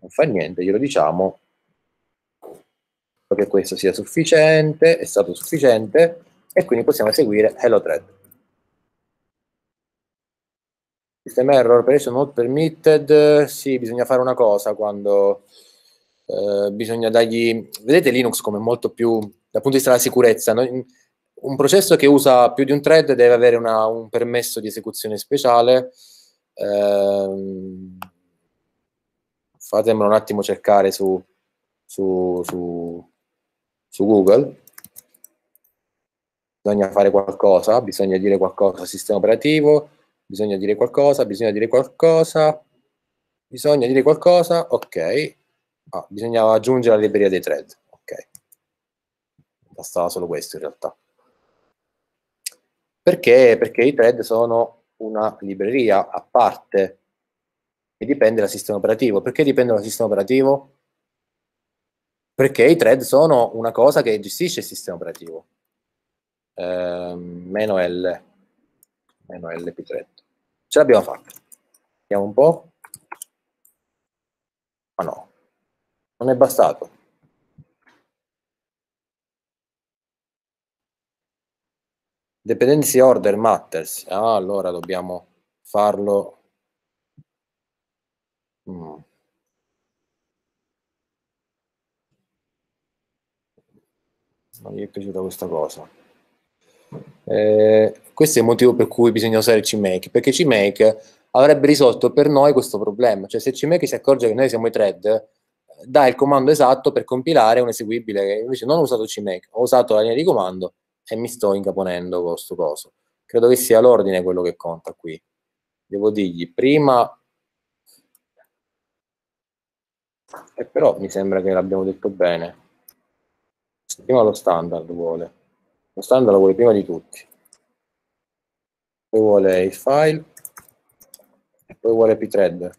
non fa niente, glielo diciamo che questo sia sufficiente, è stato sufficiente e quindi possiamo eseguire hello thread. System error operation not permitted, sì, bisogna fare una cosa quando eh, bisogna dargli, vedete Linux come molto più dal punto di vista della sicurezza, no? un processo che usa più di un thread deve avere una, un permesso di esecuzione speciale. Ehm, fatemelo un attimo cercare su, su, su, su Google. Bisogna fare qualcosa, bisogna dire qualcosa al sistema operativo, bisogna dire qualcosa, bisogna dire qualcosa, bisogna dire qualcosa, ok. Ah, bisognava aggiungere la libreria dei thread bastava solo questo in realtà. Perché? Perché i thread sono una libreria a parte e dipende dal sistema operativo. Perché dipende dal sistema operativo? Perché i thread sono una cosa che gestisce il sistema operativo. Eh, meno L, meno LP thread. Ce l'abbiamo fatta. Vediamo un po'. Ma no, non è bastato. Dependency order matters. Ah, allora dobbiamo farlo. Mm. Non mi è piaciuta questa cosa. Eh, questo è il motivo per cui bisogna usare CMake, perché CMake avrebbe risolto per noi questo problema. Cioè se CMake si accorge che noi siamo i thread, eh, dà il comando esatto per compilare un eseguibile. Invece non ho usato CMake, ho usato la linea di comando e mi sto incaponendo con questo coso. Credo che sia l'ordine quello che conta qui. Devo dirgli prima... E eh, però mi sembra che l'abbiamo detto bene. Prima lo standard vuole. Lo standard lo vuole prima di tutti. Poi vuole il file. E poi vuole pthread.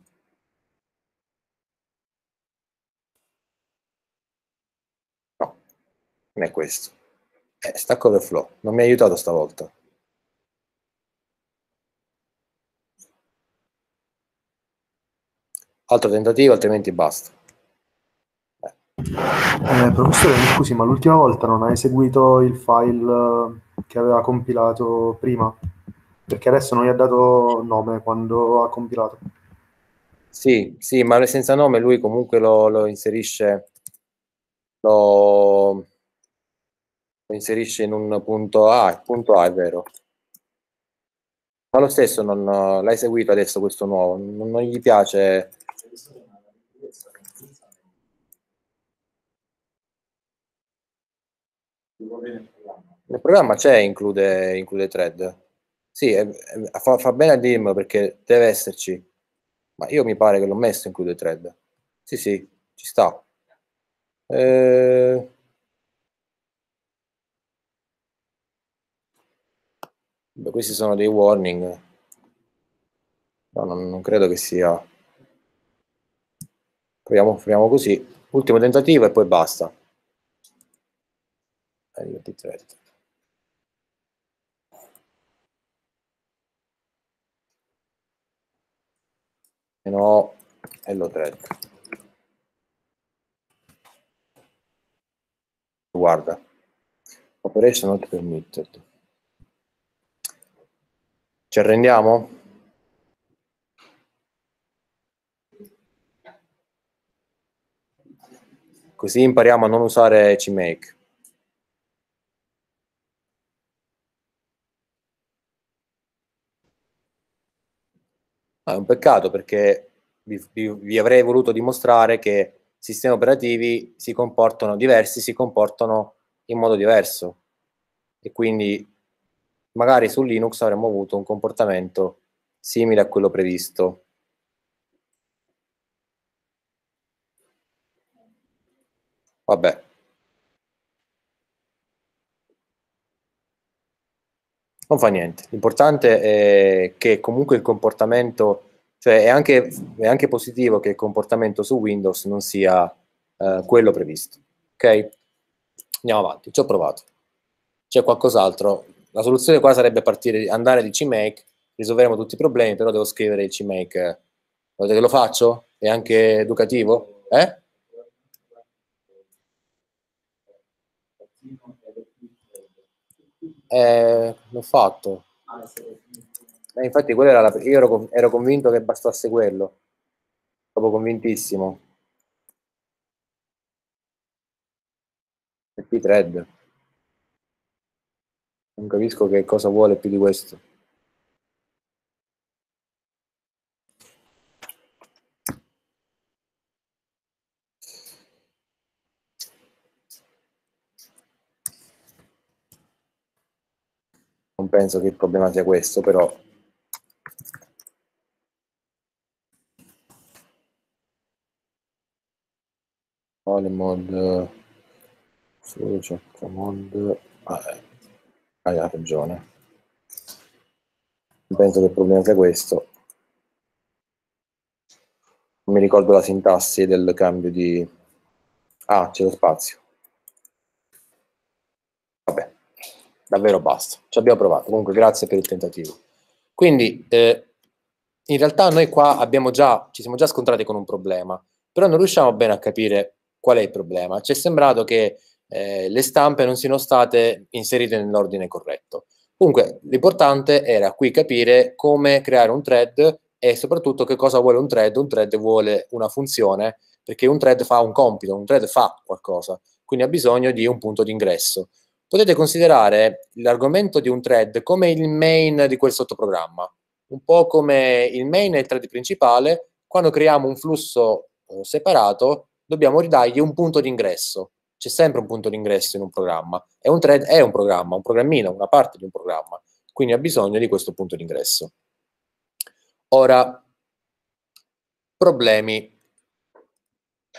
No, non è questo eh, Stack Overflow, non mi ha aiutato stavolta. Altro tentativo, altrimenti basta. Eh, eh professore, mi scusi, ma l'ultima volta non ha eseguito il file eh, che aveva compilato prima? Perché adesso non gli ha dato nome quando ha compilato. Sì, sì, ma senza nome lui comunque lo, lo inserisce, lo, lo inserisce in un punto A, il punto A è vero. Ma lo stesso non, l'hai eseguito adesso questo nuovo, non, non gli piace Il programma c'è, include, include thread. Sì, è, è, fa, fa, bene a dirmelo perché deve esserci. Ma io mi pare che l'ho messo include thread. Sì, sì, ci sta. Eh... Beh, questi sono dei warning. No, non, non credo che sia. Proviamo, proviamo, così. Ultimo tentativo e poi basta. di eh, E no, e lo thread. Guarda. Operation not permitted. Ci arrendiamo? Così impariamo a non usare CMake. Ah, è un peccato perché vi, vi, vi avrei voluto dimostrare che sistemi operativi si comportano diversi, si comportano in modo diverso e quindi magari su Linux avremmo avuto un comportamento simile a quello previsto. Vabbè. Non fa niente, l'importante è che comunque il comportamento, cioè è anche, è anche, positivo che il comportamento su Windows non sia eh, quello previsto. Ok? Andiamo avanti, ci ho provato. C'è qualcos'altro la soluzione qua sarebbe partire, andare di CMake, risolveremo tutti i problemi, però devo scrivere il CMake. Volete che lo faccio? È anche educativo? Eh? Eh, l'ho fatto. Eh, infatti, quello era la, io ero, ero, convinto che bastasse quello. Proprio convintissimo. il P-thread. Non capisco che cosa vuole più di questo. Non penso che il problema sia questo, però quale mod solo mod ah, ecco hai ragione. Penso che il problema sia questo. Non mi ricordo la sintassi del cambio di... Ah, c'è lo spazio. Vabbè, davvero basta. Ci abbiamo provato. Comunque grazie per il tentativo. Quindi, eh, in realtà noi qua abbiamo già, ci siamo già scontrati con un problema, però non riusciamo bene a capire qual è il problema. Ci è sembrato che eh, le stampe non siano state inserite nell'ordine corretto. Comunque, l'importante era qui capire come creare un thread e soprattutto che cosa vuole un thread. Un thread vuole una funzione, perché un thread fa un compito, un thread fa qualcosa, quindi ha bisogno di un punto d'ingresso. Potete considerare l'argomento di un thread come il main di quel sottoprogramma, un po' come il main è il thread principale, quando creiamo un flusso eh, separato dobbiamo ridargli un punto d'ingresso c'è sempre un punto d'ingresso in un programma e un thread è un programma, un programmino, una parte di un programma, quindi ha bisogno di questo punto d'ingresso. Ora, problemi.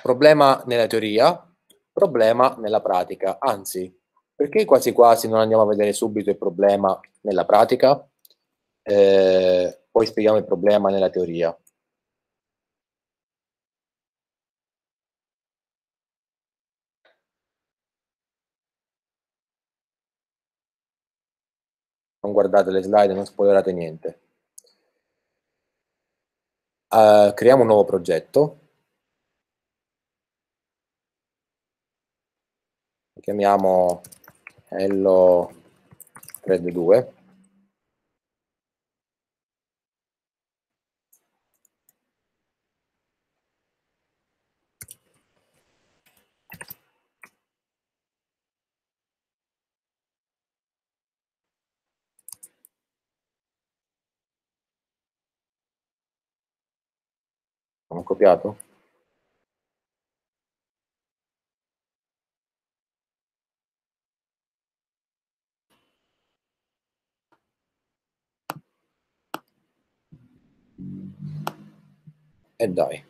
Problema nella teoria, problema nella pratica, anzi, perché quasi quasi non andiamo a vedere subito il problema nella pratica? Eh, poi spieghiamo il problema nella teoria. non guardate le slide, non spoilerate niente. Uh, creiamo un nuovo progetto. Lo chiamiamo Hello Thread 2. non copiato? E dai.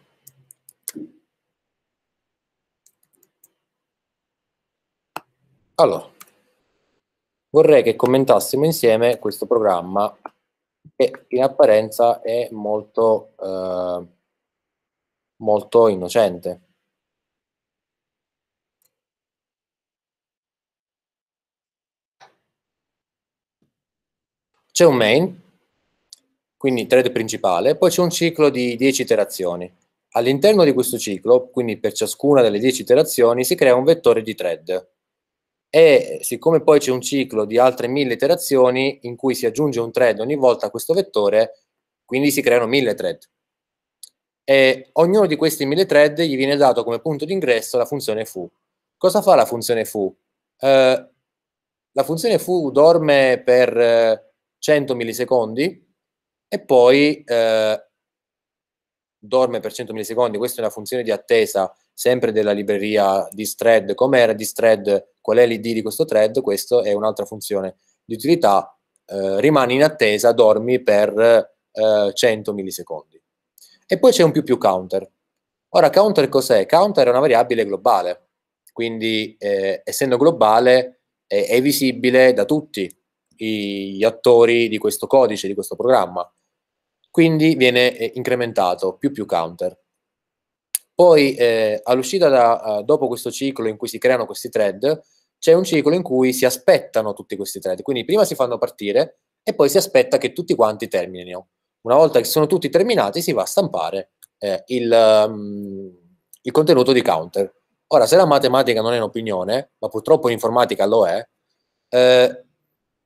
Allora, vorrei che commentassimo insieme questo programma che in apparenza è molto... Eh, molto innocente. C'è un main, quindi thread principale, poi c'è un ciclo di 10 iterazioni. All'interno di questo ciclo, quindi per ciascuna delle 10 iterazioni, si crea un vettore di thread. E siccome poi c'è un ciclo di altre 1000 iterazioni in cui si aggiunge un thread ogni volta a questo vettore, quindi si creano 1000 thread e ognuno di questi mille thread gli viene dato come punto d'ingresso la funzione foo. Cosa fa la funzione foo? Eh, la funzione foo dorme per 100 eh, millisecondi e poi eh, dorme per 100 millisecondi, questa è una funzione di attesa sempre della libreria di thread, com'era di thread, qual è l'id di questo thread, questa è un'altra funzione di utilità, eh, rimani in attesa, dormi per eh, 100 millisecondi. E poi c'è un più più counter. Ora, counter cos'è? Counter è una variabile globale, quindi eh, essendo globale eh, è visibile da tutti gli attori di questo codice, di questo programma. Quindi viene eh, incrementato più più counter. Poi eh, all'uscita da, eh, dopo questo ciclo in cui si creano questi thread, c'è un ciclo in cui si aspettano tutti questi thread. Quindi prima si fanno partire e poi si aspetta che tutti quanti terminino. Una volta che sono tutti terminati, si va a stampare eh, il, um, il contenuto di counter. Ora, se la matematica non è un'opinione, ma purtroppo l'informatica lo è, eh,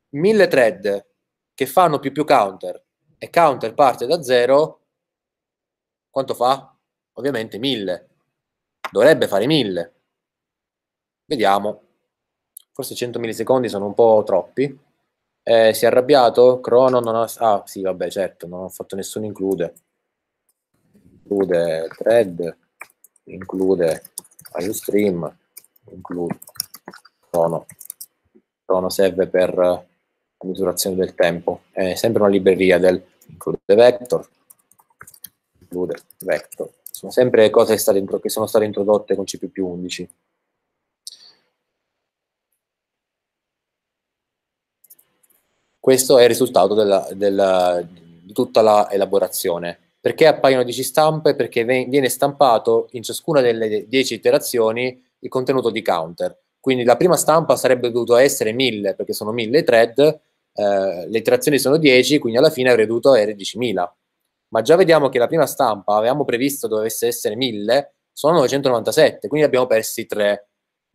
mille thread che fanno più più counter e counter parte da zero, quanto fa? Ovviamente mille. Dovrebbe fare mille. Vediamo. Forse 100 millisecondi sono un po' troppi. Eh, si è arrabbiato? Crono non ha... Ah sì, vabbè, certo, non ho fatto nessun include. Include thread, include IOStream, include Crono. Crono serve per la misurazione del tempo. È sempre una libreria del include vector, include vector. Sono sempre cose che, sono state introdotte con C++ 11. Questo è il risultato della, della, di tutta l'elaborazione. Perché appaiono 10 stampe? Perché viene stampato in ciascuna delle 10 iterazioni il contenuto di counter. Quindi la prima stampa sarebbe dovuta essere 1000, perché sono 1000 thread, eh, le iterazioni sono 10, quindi alla fine avrei dovuto avere 10.000. Ma già vediamo che la prima stampa, avevamo previsto dovesse essere 1000, sono 997, quindi abbiamo persi 3.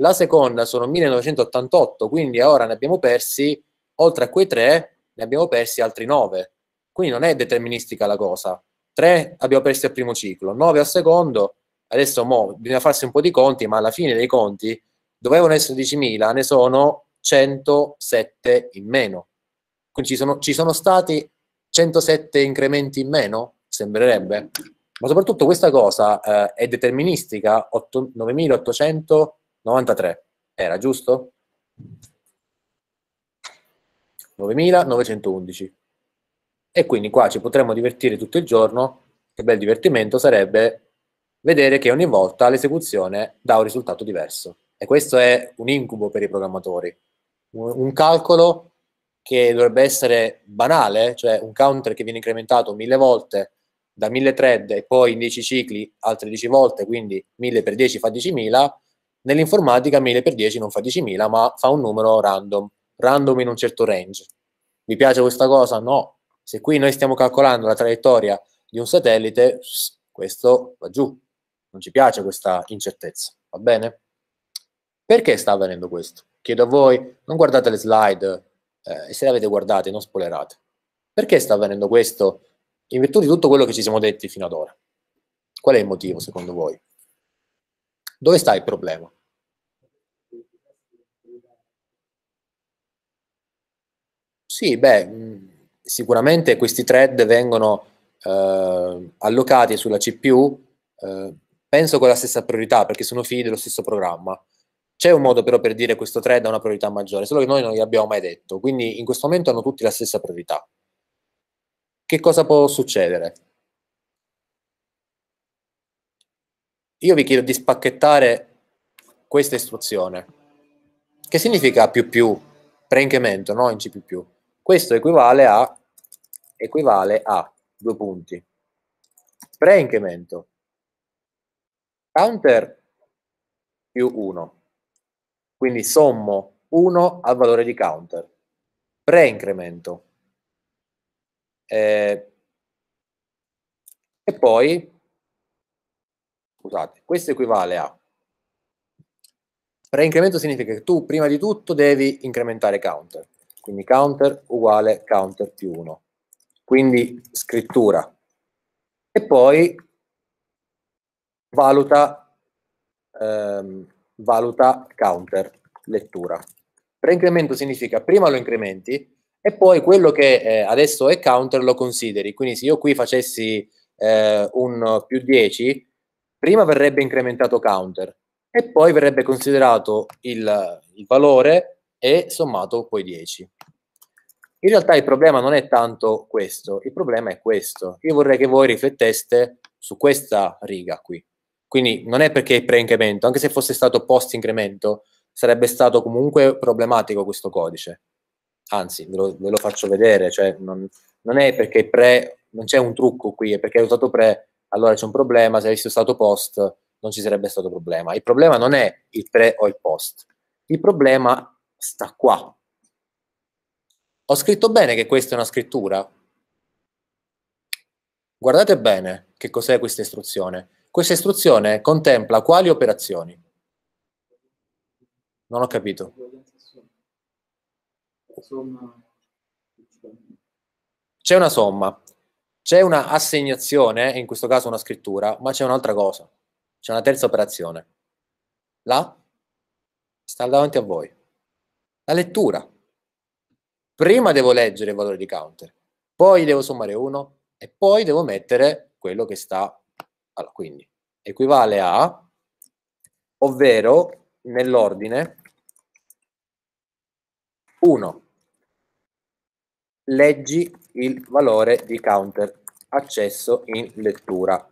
La seconda sono 1988, quindi ora ne abbiamo persi oltre a quei tre ne abbiamo persi altri nove. Quindi non è deterministica la cosa. Tre abbiamo persi al primo ciclo, nove al secondo. Adesso mo, bisogna farsi un po' di conti, ma alla fine dei conti dovevano essere 10.000, ne sono 107 in meno. Quindi ci sono, ci sono stati 107 incrementi in meno, sembrerebbe. Ma soprattutto questa cosa eh, è deterministica, 8, 9.893 era, giusto? 9911. E quindi qua ci potremmo divertire tutto il giorno, che bel divertimento sarebbe vedere che ogni volta l'esecuzione dà un risultato diverso. E questo è un incubo per i programmatori. Un, un calcolo che dovrebbe essere banale, cioè un counter che viene incrementato mille volte da mille thread e poi in 10 cicli altre 10 volte, quindi 1000 per 10 fa 10.000, nell'informatica 1000 per 10 non fa 10.000, ma fa un numero random random in un certo range. Mi piace questa cosa? No. Se qui noi stiamo calcolando la traiettoria di un satellite, questo va giù. Non ci piace questa incertezza, va bene? Perché sta avvenendo questo? Chiedo a voi, non guardate le slide, eh, e se le avete guardate non spoilerate. Perché sta avvenendo questo in virtù di tutto quello che ci siamo detti fino ad ora? Qual è il motivo secondo voi? Dove sta il problema? Sì, beh, mhmm, sicuramente questi thread vengono eh, allocati sulla CPU, eh, penso con la stessa priorità, perché sono figli dello stesso programma. C'è un modo però per dire questo thread ha una priorità maggiore, solo che noi non gli abbiamo mai detto, quindi in questo momento hanno tutti la stessa priorità. Che cosa può succedere? Io vi chiedo di spacchettare questa istruzione. Che significa più più? Preincremento, no? In C++. Questo equivale a, equivale a due punti. Pre-incremento. Counter più 1. Quindi sommo 1 al valore di counter. Pre-incremento. Eh, e poi, scusate, questo equivale a Preincremento significa che tu prima di tutto devi incrementare counter quindi counter uguale counter più 1 quindi scrittura e poi valuta, ehm, valuta counter lettura preincremento significa prima lo incrementi e poi quello che eh, adesso è counter lo consideri quindi se io qui facessi eh, un più 10 prima verrebbe incrementato counter e poi verrebbe considerato il, il valore e sommato poi 10. In realtà il problema non è tanto questo, il problema è questo. Io vorrei che voi rifletteste su questa riga qui. Quindi non è perché è pre-incremento, anche se fosse stato post-incremento, sarebbe stato comunque problematico questo codice. Anzi, ve lo, ve lo faccio vedere, cioè non, non è perché pre, non c'è un trucco qui, è perché è usato pre, allora c'è un problema, se avessi usato post non ci sarebbe stato problema. Il problema non è il pre o il post, il problema sta qua. Ho scritto bene che questa è una scrittura? Guardate bene che cos'è questa istruzione. Questa istruzione contempla quali operazioni? Non ho capito. C'è una somma, c'è una assegnazione, in questo caso una scrittura, ma c'è un'altra cosa, c'è una terza operazione. Là sta davanti a voi. La lettura. Prima devo leggere il valore di counter, poi devo sommare 1 e poi devo mettere quello che sta. Allora, quindi equivale a, ovvero nell'ordine 1. Leggi il valore di counter accesso in lettura.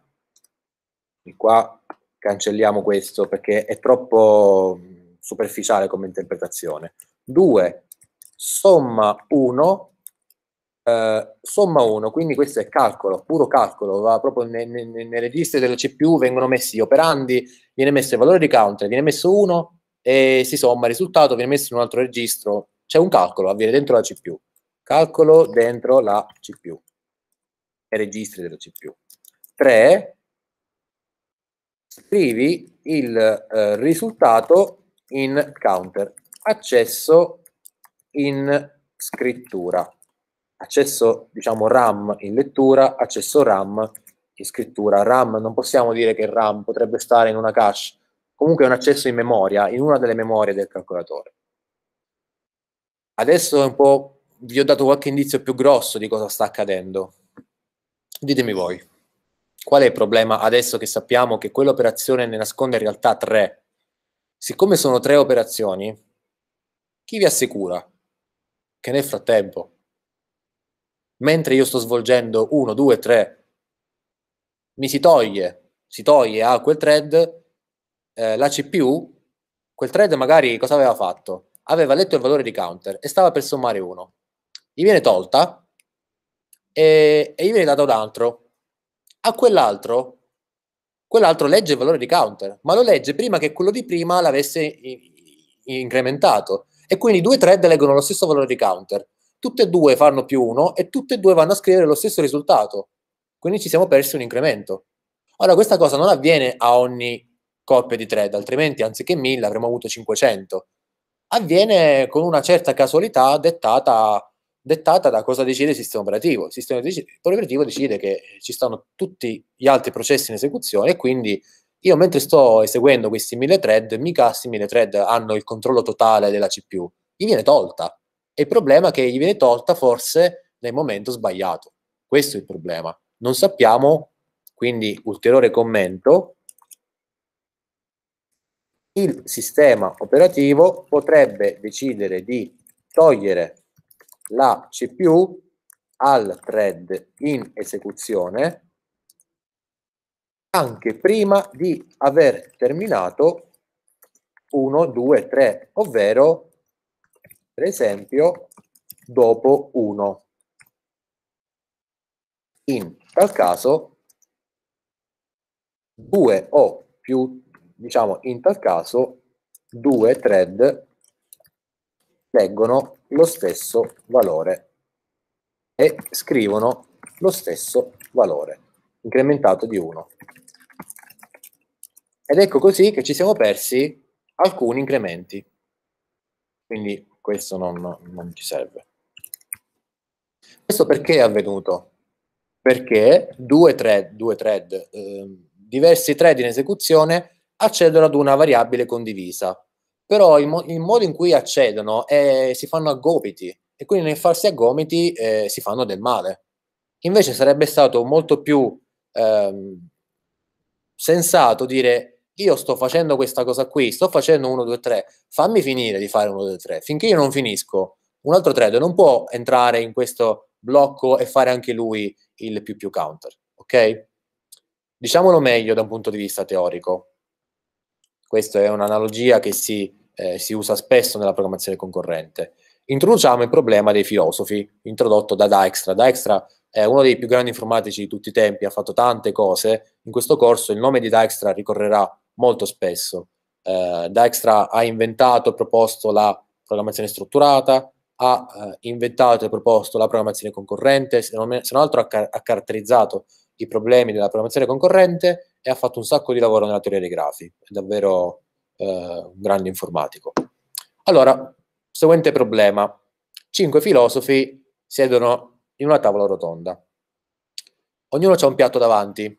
E qua cancelliamo questo perché è troppo mm, superficiale come interpretazione. 2, somma 1, eh, somma 1, quindi questo è calcolo, puro calcolo, va proprio ne, ne, nelle registre della CPU vengono messi gli operandi, viene messo il valore di counter, viene messo 1 e si somma il risultato, viene messo in un altro registro, c'è un calcolo, avviene dentro la CPU, calcolo dentro la CPU e registri della CPU. 3, scrivi il eh, risultato in counter accesso in scrittura, accesso diciamo RAM in lettura, accesso RAM in scrittura. RAM non possiamo dire che RAM potrebbe stare in una cache, comunque è un accesso in memoria, in una delle memorie del calcolatore. Adesso un po' vi ho dato qualche indizio più grosso di cosa sta accadendo. Ditemi voi, qual è il problema adesso che sappiamo che quell'operazione ne nasconde in realtà tre? Siccome sono tre operazioni, chi vi assicura che nel frattempo, mentre io sto svolgendo 1, 2, 3, mi si toglie, si toglie a ah, quel thread eh, la CPU, quel thread magari cosa aveva fatto? Aveva letto il valore di counter e stava per sommare 1. Gli viene tolta e, e gli viene dato un altro. A quell'altro quell'altro legge il valore di counter, ma lo legge prima che quello di prima l'avesse incrementato e quindi due thread leggono lo stesso valore di counter. Tutte e due fanno più uno e tutte e due vanno a scrivere lo stesso risultato. Quindi ci siamo persi un incremento. Ora, questa cosa non avviene a ogni coppia di thread, altrimenti anziché 1000 avremmo avuto 500. Avviene con una certa casualità dettata, dettata da cosa decide il sistema operativo. Il sistema operativo decide che ci stanno tutti gli altri processi in esecuzione e quindi io mentre sto eseguendo questi 1000 thread, mica questi 1000 thread hanno il controllo totale della CPU, gli viene tolta. E il problema è che gli viene tolta forse nel momento sbagliato. Questo è il problema. Non sappiamo, quindi ulteriore commento, il sistema operativo potrebbe decidere di togliere la CPU al thread in esecuzione anche prima di aver terminato 1, 2, 3, ovvero per esempio dopo 1. In tal caso 2 o più, diciamo in tal caso 2 thread leggono lo stesso valore e scrivono lo stesso valore incrementato di 1. Ed ecco così che ci siamo persi alcuni incrementi. Quindi questo non, non ci serve. Questo perché è avvenuto? Perché due thread, due thread eh, diversi thread in esecuzione accedono ad una variabile condivisa. Però il, mo il modo in cui accedono è, si fanno a gomiti e quindi nel farsi a gomiti eh, si fanno del male. Invece sarebbe stato molto più ehm, sensato dire io sto facendo questa cosa qui, sto facendo 1, 2, 3, fammi finire di fare 1, 2, 3, finché io non finisco, un altro thread non può entrare in questo blocco e fare anche lui il più più counter, ok? Diciamolo meglio da un punto di vista teorico. Questa è un'analogia che si, eh, si usa spesso nella programmazione concorrente. Introduciamo il problema dei filosofi, introdotto da Dijkstra. Dijkstra è eh, uno dei più grandi informatici di tutti i tempi, ha fatto tante cose, in questo corso il nome di Dijkstra ricorrerà molto spesso. Eh, Dijkstra ha inventato e proposto la programmazione strutturata, ha eh, inventato e proposto la programmazione concorrente, se non, se non altro ha, car- ha, caratterizzato i problemi della programmazione concorrente e ha fatto un sacco di lavoro nella teoria dei grafi, è davvero eh, un grande informatico. Allora, seguente problema. Cinque filosofi siedono in una tavola rotonda. Ognuno ha un piatto davanti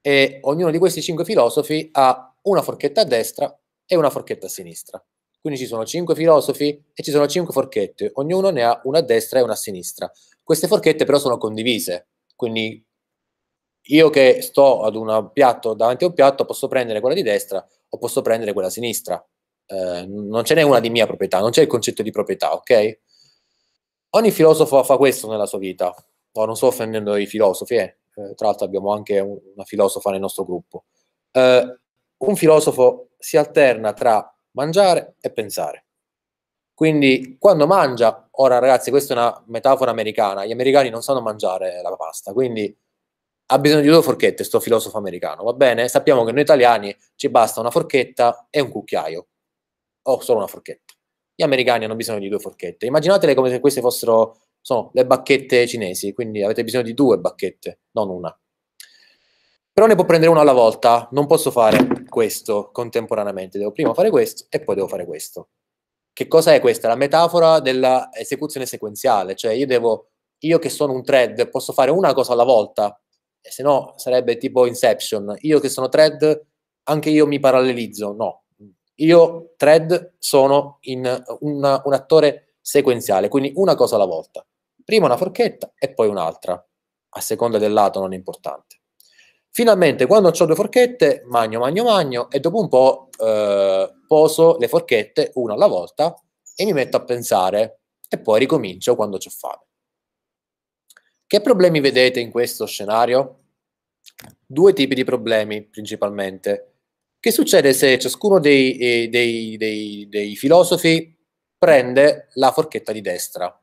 e ognuno di questi cinque filosofi ha una forchetta a destra e una forchetta a sinistra. Quindi ci sono cinque filosofi e ci sono cinque forchette, ognuno ne ha una a destra e una a sinistra. Queste forchette però sono condivise, quindi io che sto ad un piatto davanti a un piatto posso prendere quella di destra o posso prendere quella a sinistra. Eh, non ce n'è una di mia proprietà, non c'è il concetto di proprietà, ok? Ogni filosofo fa questo nella sua vita. No, non sto offendendo i filosofi, eh. eh tra l'altro abbiamo anche una filosofa nel nostro gruppo. Eh, un filosofo si alterna tra mangiare e pensare. Quindi quando mangia, ora ragazzi, questa è una metafora americana, gli americani non sanno mangiare la pasta, quindi ha bisogno di due forchette, sto filosofo americano, va bene? Sappiamo che noi italiani ci basta una forchetta e un cucchiaio, o oh, solo una forchetta. Gli americani hanno bisogno di due forchette. Immaginatele come se queste fossero sono le bacchette cinesi, quindi avete bisogno di due bacchette, non una. Però ne può prendere una alla volta, non posso fare questo contemporaneamente, devo prima fare questo e poi devo fare questo. Che cosa è questa? La metafora dell'esecuzione sequenziale, cioè io devo, io che sono un thread, posso fare una cosa alla volta, e se no sarebbe tipo Inception, io che sono thread, anche io mi parallelizzo, no, io, Thread, sono una, un attore sequenziale, quindi una cosa alla volta. Prima una forchetta e poi un'altra, a seconda del lato, non è importante. Finalmente, quando ho due forchette, magno, magno, magno, e dopo un po' eh, poso le forchette una alla volta e mi metto a pensare e poi ricomincio quando ho fame. Che problemi vedete in questo scenario? Due tipi di problemi principalmente. Che succede se ciascuno dei, eh, dei, dei, dei filosofi prende la forchetta di destra?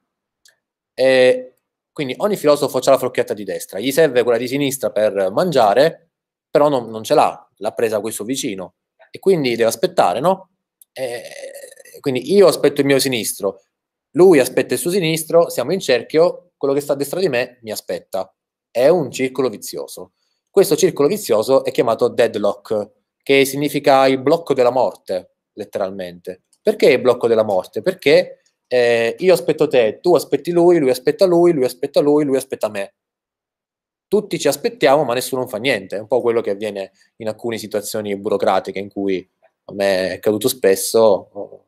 E eh, quindi ogni filosofo ha la forchetta di destra, gli serve quella di sinistra per mangiare, però non, non ce l'ha, l'ha presa questo vicino e quindi deve aspettare, no? E eh, quindi io aspetto il mio sinistro, lui aspetta il suo sinistro, siamo in cerchio, quello che sta a destra di me mi aspetta. È un circolo vizioso. Questo circolo vizioso è chiamato deadlock che significa il blocco della morte, letteralmente. Perché il blocco della morte? Perché eh, io aspetto te, tu aspetti lui, lui aspetta lui, lui aspetta lui, lui aspetta me. Tutti ci aspettiamo, ma nessuno fa niente. È un po' quello che avviene in alcune situazioni burocratiche in cui a me è caduto spesso.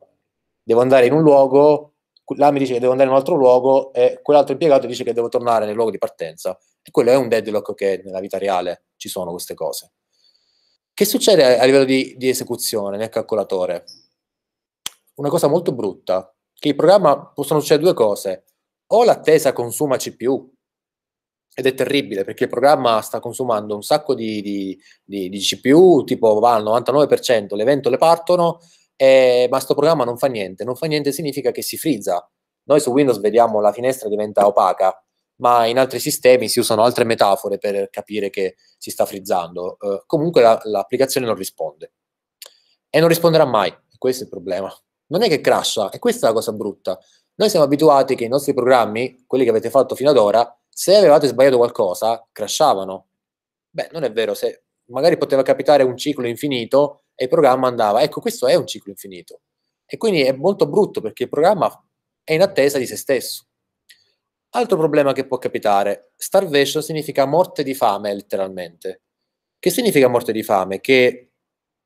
Devo andare in un luogo, là mi dice che devo andare in un altro luogo e quell'altro impiegato dice che devo tornare nel luogo di partenza. E quello è un deadlock che nella vita reale ci sono queste cose. Che succede a, livello di, di esecuzione nel calcolatore? Una cosa molto brutta, che il programma possono succedere due cose. O l'attesa consuma CPU, ed è terribile perché il programma sta consumando un sacco di, di, di, di CPU, tipo va al 99%, le ventole partono, e, ma sto programma non fa niente. Non fa niente significa che si frizza. Noi su Windows vediamo la finestra diventa opaca, ma in altri sistemi si usano altre metafore per capire che si sta frizzando. Eh, comunque la, l'applicazione non risponde. E non risponderà mai, questo è il problema. Non è che crasha, e questa è la cosa brutta. Noi siamo abituati che i nostri programmi, quelli che avete fatto fino ad ora, se avevate sbagliato qualcosa, crashavano. Beh, non è vero, se magari poteva capitare un ciclo infinito e il programma andava. Ecco, questo è un ciclo infinito. E quindi è molto brutto perché il programma è in attesa di se stesso. Altro problema che può capitare, starvation significa morte di fame letteralmente. Che significa morte di fame? Che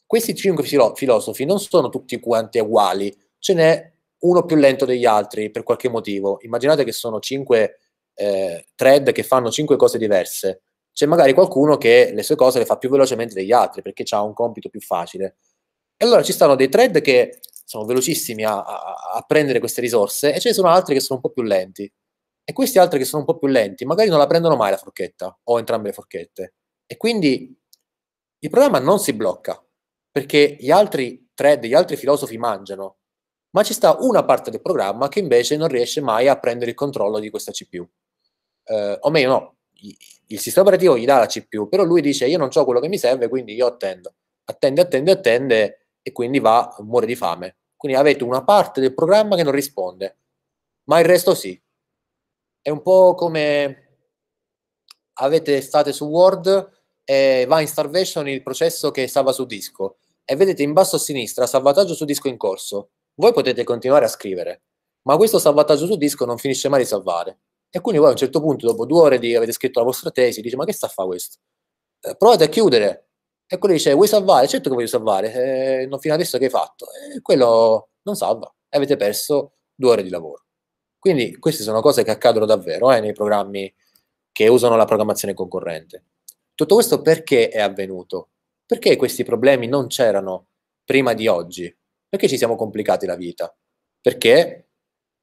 questi cinque filo- filosofi non sono tutti quanti uguali, ce n'è uno più lento degli altri per qualche motivo. Immaginate che sono cinque eh, thread che fanno cinque cose diverse. C'è magari qualcuno che le sue cose le fa più velocemente degli altri perché ha un compito più facile. E allora ci stanno dei thread che sono velocissimi a, a, a prendere queste risorse e ce ne sono altri che sono un po' più lenti. E questi altri che sono un po' più lenti, magari non la prendono mai la forchetta o entrambe le forchette. E quindi il programma non si blocca, perché gli altri thread, gli altri filosofi mangiano, ma ci sta una parte del programma che invece non riesce mai a prendere il controllo di questa CPU. Eh, o meglio, no, il sistema operativo gli dà la CPU, però lui dice io non ho quello che mi serve, quindi io attendo. Attende, attende, attende e quindi va, muore di fame. Quindi avete una parte del programma che non risponde, ma il resto sì. È un po' come avete state su Word e va in Starvation il processo che salva su disco e vedete in basso a sinistra salvataggio su disco in corso. Voi potete continuare a scrivere, ma questo salvataggio su disco non finisce mai di salvare. E quindi voi a un certo punto, dopo due ore di avete scritto la vostra tesi, dice ma che sta a fare questo? Eh, provate a chiudere. E quello dice vuoi salvare? Certo che voglio salvare, eh, non fino adesso che hai fatto. E quello non salva. E avete perso due ore di lavoro. Quindi queste sono cose che accadono davvero eh, nei programmi che usano la programmazione concorrente. Tutto questo perché è avvenuto? Perché questi problemi non c'erano prima di oggi? Perché ci siamo complicati la vita? Perché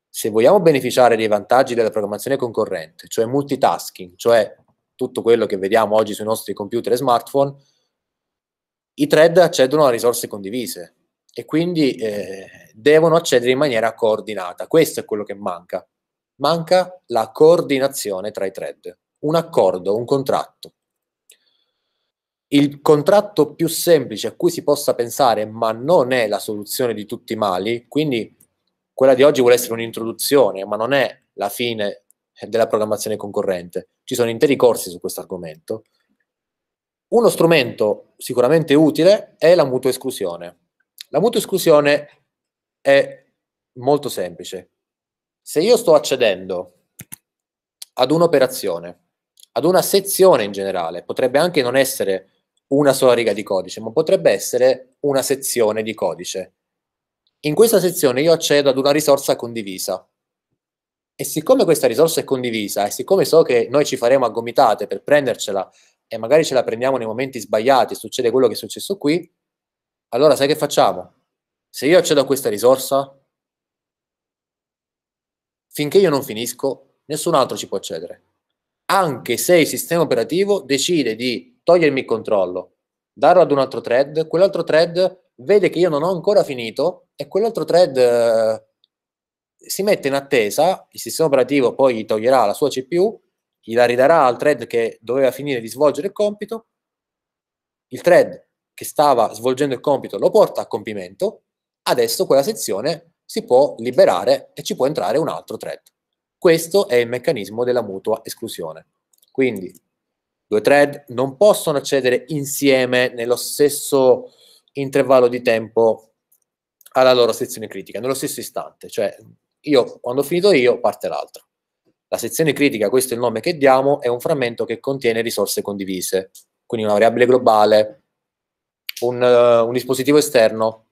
se vogliamo beneficiare dei vantaggi della programmazione concorrente, cioè multitasking, cioè tutto quello che vediamo oggi sui nostri computer e smartphone, i thread accedono a risorse condivise, e quindi eh, devono accedere in maniera coordinata. Questo è quello che manca. Manca la coordinazione tra i thread, un accordo, un contratto. Il contratto più semplice a cui si possa pensare, ma non è la soluzione di tutti i mali, quindi quella di oggi vuole essere un'introduzione, ma non è la fine della programmazione concorrente. Ci sono interi corsi su questo argomento. Uno strumento sicuramente utile è la mutua esclusione. La mutua esclusione è molto semplice. Se io sto accedendo ad un'operazione, ad una sezione in generale, potrebbe anche non essere una sola riga di codice, ma potrebbe essere una sezione di codice. In questa sezione io accedo ad una risorsa condivisa. E siccome questa risorsa è condivisa e siccome so che noi ci faremo a gomitate per prendercela e magari ce la prendiamo nei momenti sbagliati, succede quello che è successo qui, allora sai che facciamo? Se io accedo a questa risorsa, finché io non finisco, nessun altro ci può accedere. Anche se il sistema operativo decide di togliermi il controllo, darlo ad un altro thread, quell'altro thread vede che io non ho ancora finito e quell'altro thread eh, si mette in attesa, il sistema operativo poi gli toglierà la sua CPU, la ridarà al thread che doveva finire di svolgere il compito, il thread che stava svolgendo il compito lo porta a compimento, adesso quella sezione si può liberare e ci può entrare un altro thread. Questo è il meccanismo della mutua esclusione. Quindi due thread non possono accedere insieme nello stesso intervallo di tempo alla loro sezione critica, nello stesso istante. Cioè, io, quando ho finito io, parte l'altro. La sezione critica, questo è il nome che diamo, è un frammento che contiene risorse condivise, quindi una variabile globale un, eh, un dispositivo esterno.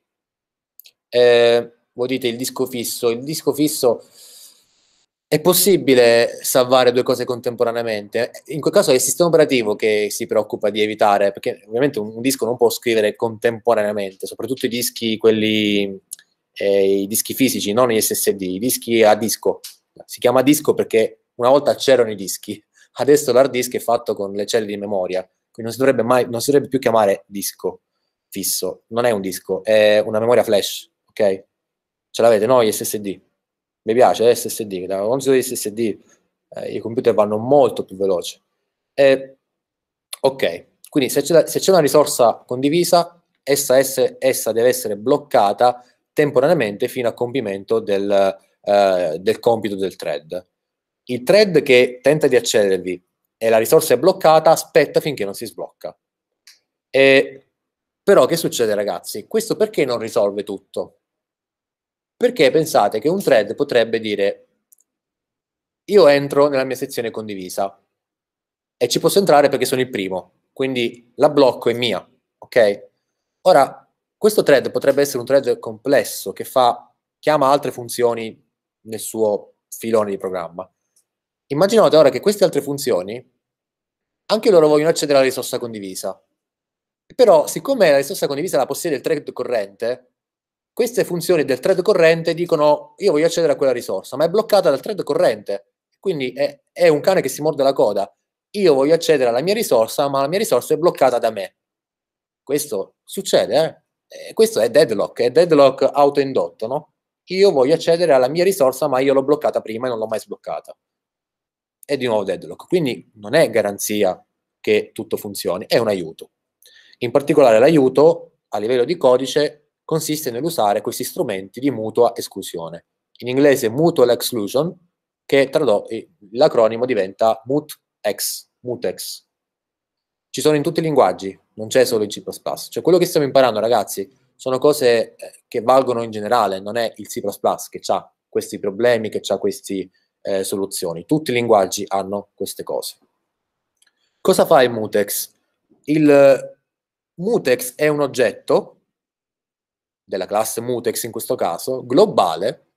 Eh, voi dite il disco fisso. Il disco fisso è possibile salvare due cose contemporaneamente. In quel caso è il sistema operativo che si preoccupa di evitare, perché ovviamente un, un disco non può scrivere contemporaneamente, soprattutto i dischi, quelli, eh, i dischi fisici, non gli SSD, i dischi a disco. Si chiama disco perché una volta c'erano i dischi, adesso l'hard disk è fatto con le celle di memoria, quindi non si dovrebbe, mai, non si dovrebbe più chiamare disco fisso, non è un disco, è una memoria flash, ok? Ce l'avete noi SSD. Mi piace eh, SSD, da consiglio di SSD eh, i computer vanno molto più veloci. Eh, ok, quindi se c'è, se c'è, una risorsa condivisa, essa, essa, essa, deve essere bloccata temporaneamente fino a compimento del, eh, del compito del thread. Il thread che tenta di accedervi e la risorsa è bloccata, aspetta finché non si sblocca. E però che succede ragazzi? Questo perché non risolve tutto? Perché pensate che un thread potrebbe dire io entro nella mia sezione condivisa e ci posso entrare perché sono il primo, quindi la blocco è mia, ok? Ora, questo thread potrebbe essere un thread complesso che fa, chiama altre funzioni nel suo filone di programma. Immaginate ora che queste altre funzioni anche loro vogliono accedere alla risorsa condivisa però, siccome la risorsa condivisa la possiede il thread corrente, queste funzioni del thread corrente dicono io voglio accedere a quella risorsa, ma è bloccata dal thread corrente. Quindi è, è un cane che si morde la coda. Io voglio accedere alla mia risorsa, ma la mia risorsa è bloccata da me. Questo succede, eh? eh questo è deadlock, è deadlock autoindotto, no? Io voglio accedere alla mia risorsa, ma io l'ho bloccata prima e non l'ho mai sbloccata. È di nuovo deadlock. Quindi non è garanzia che tutto funzioni, è un aiuto. In particolare l'aiuto, a livello di codice, consiste nell'usare questi strumenti di mutua esclusione. In inglese mutual exclusion, che tradotto eh, l'acronimo diventa MUTEX, MUTEX. Ci sono in tutti i linguaggi, non c'è solo in C++. Cioè quello che stiamo imparando, ragazzi, sono cose eh, che valgono in generale, non è il C++ che ha questi problemi, che ha queste eh, soluzioni. Tutti i linguaggi hanno queste cose. Cosa fa il mutex? Il mutex è un oggetto, della classe mutex in questo caso, globale,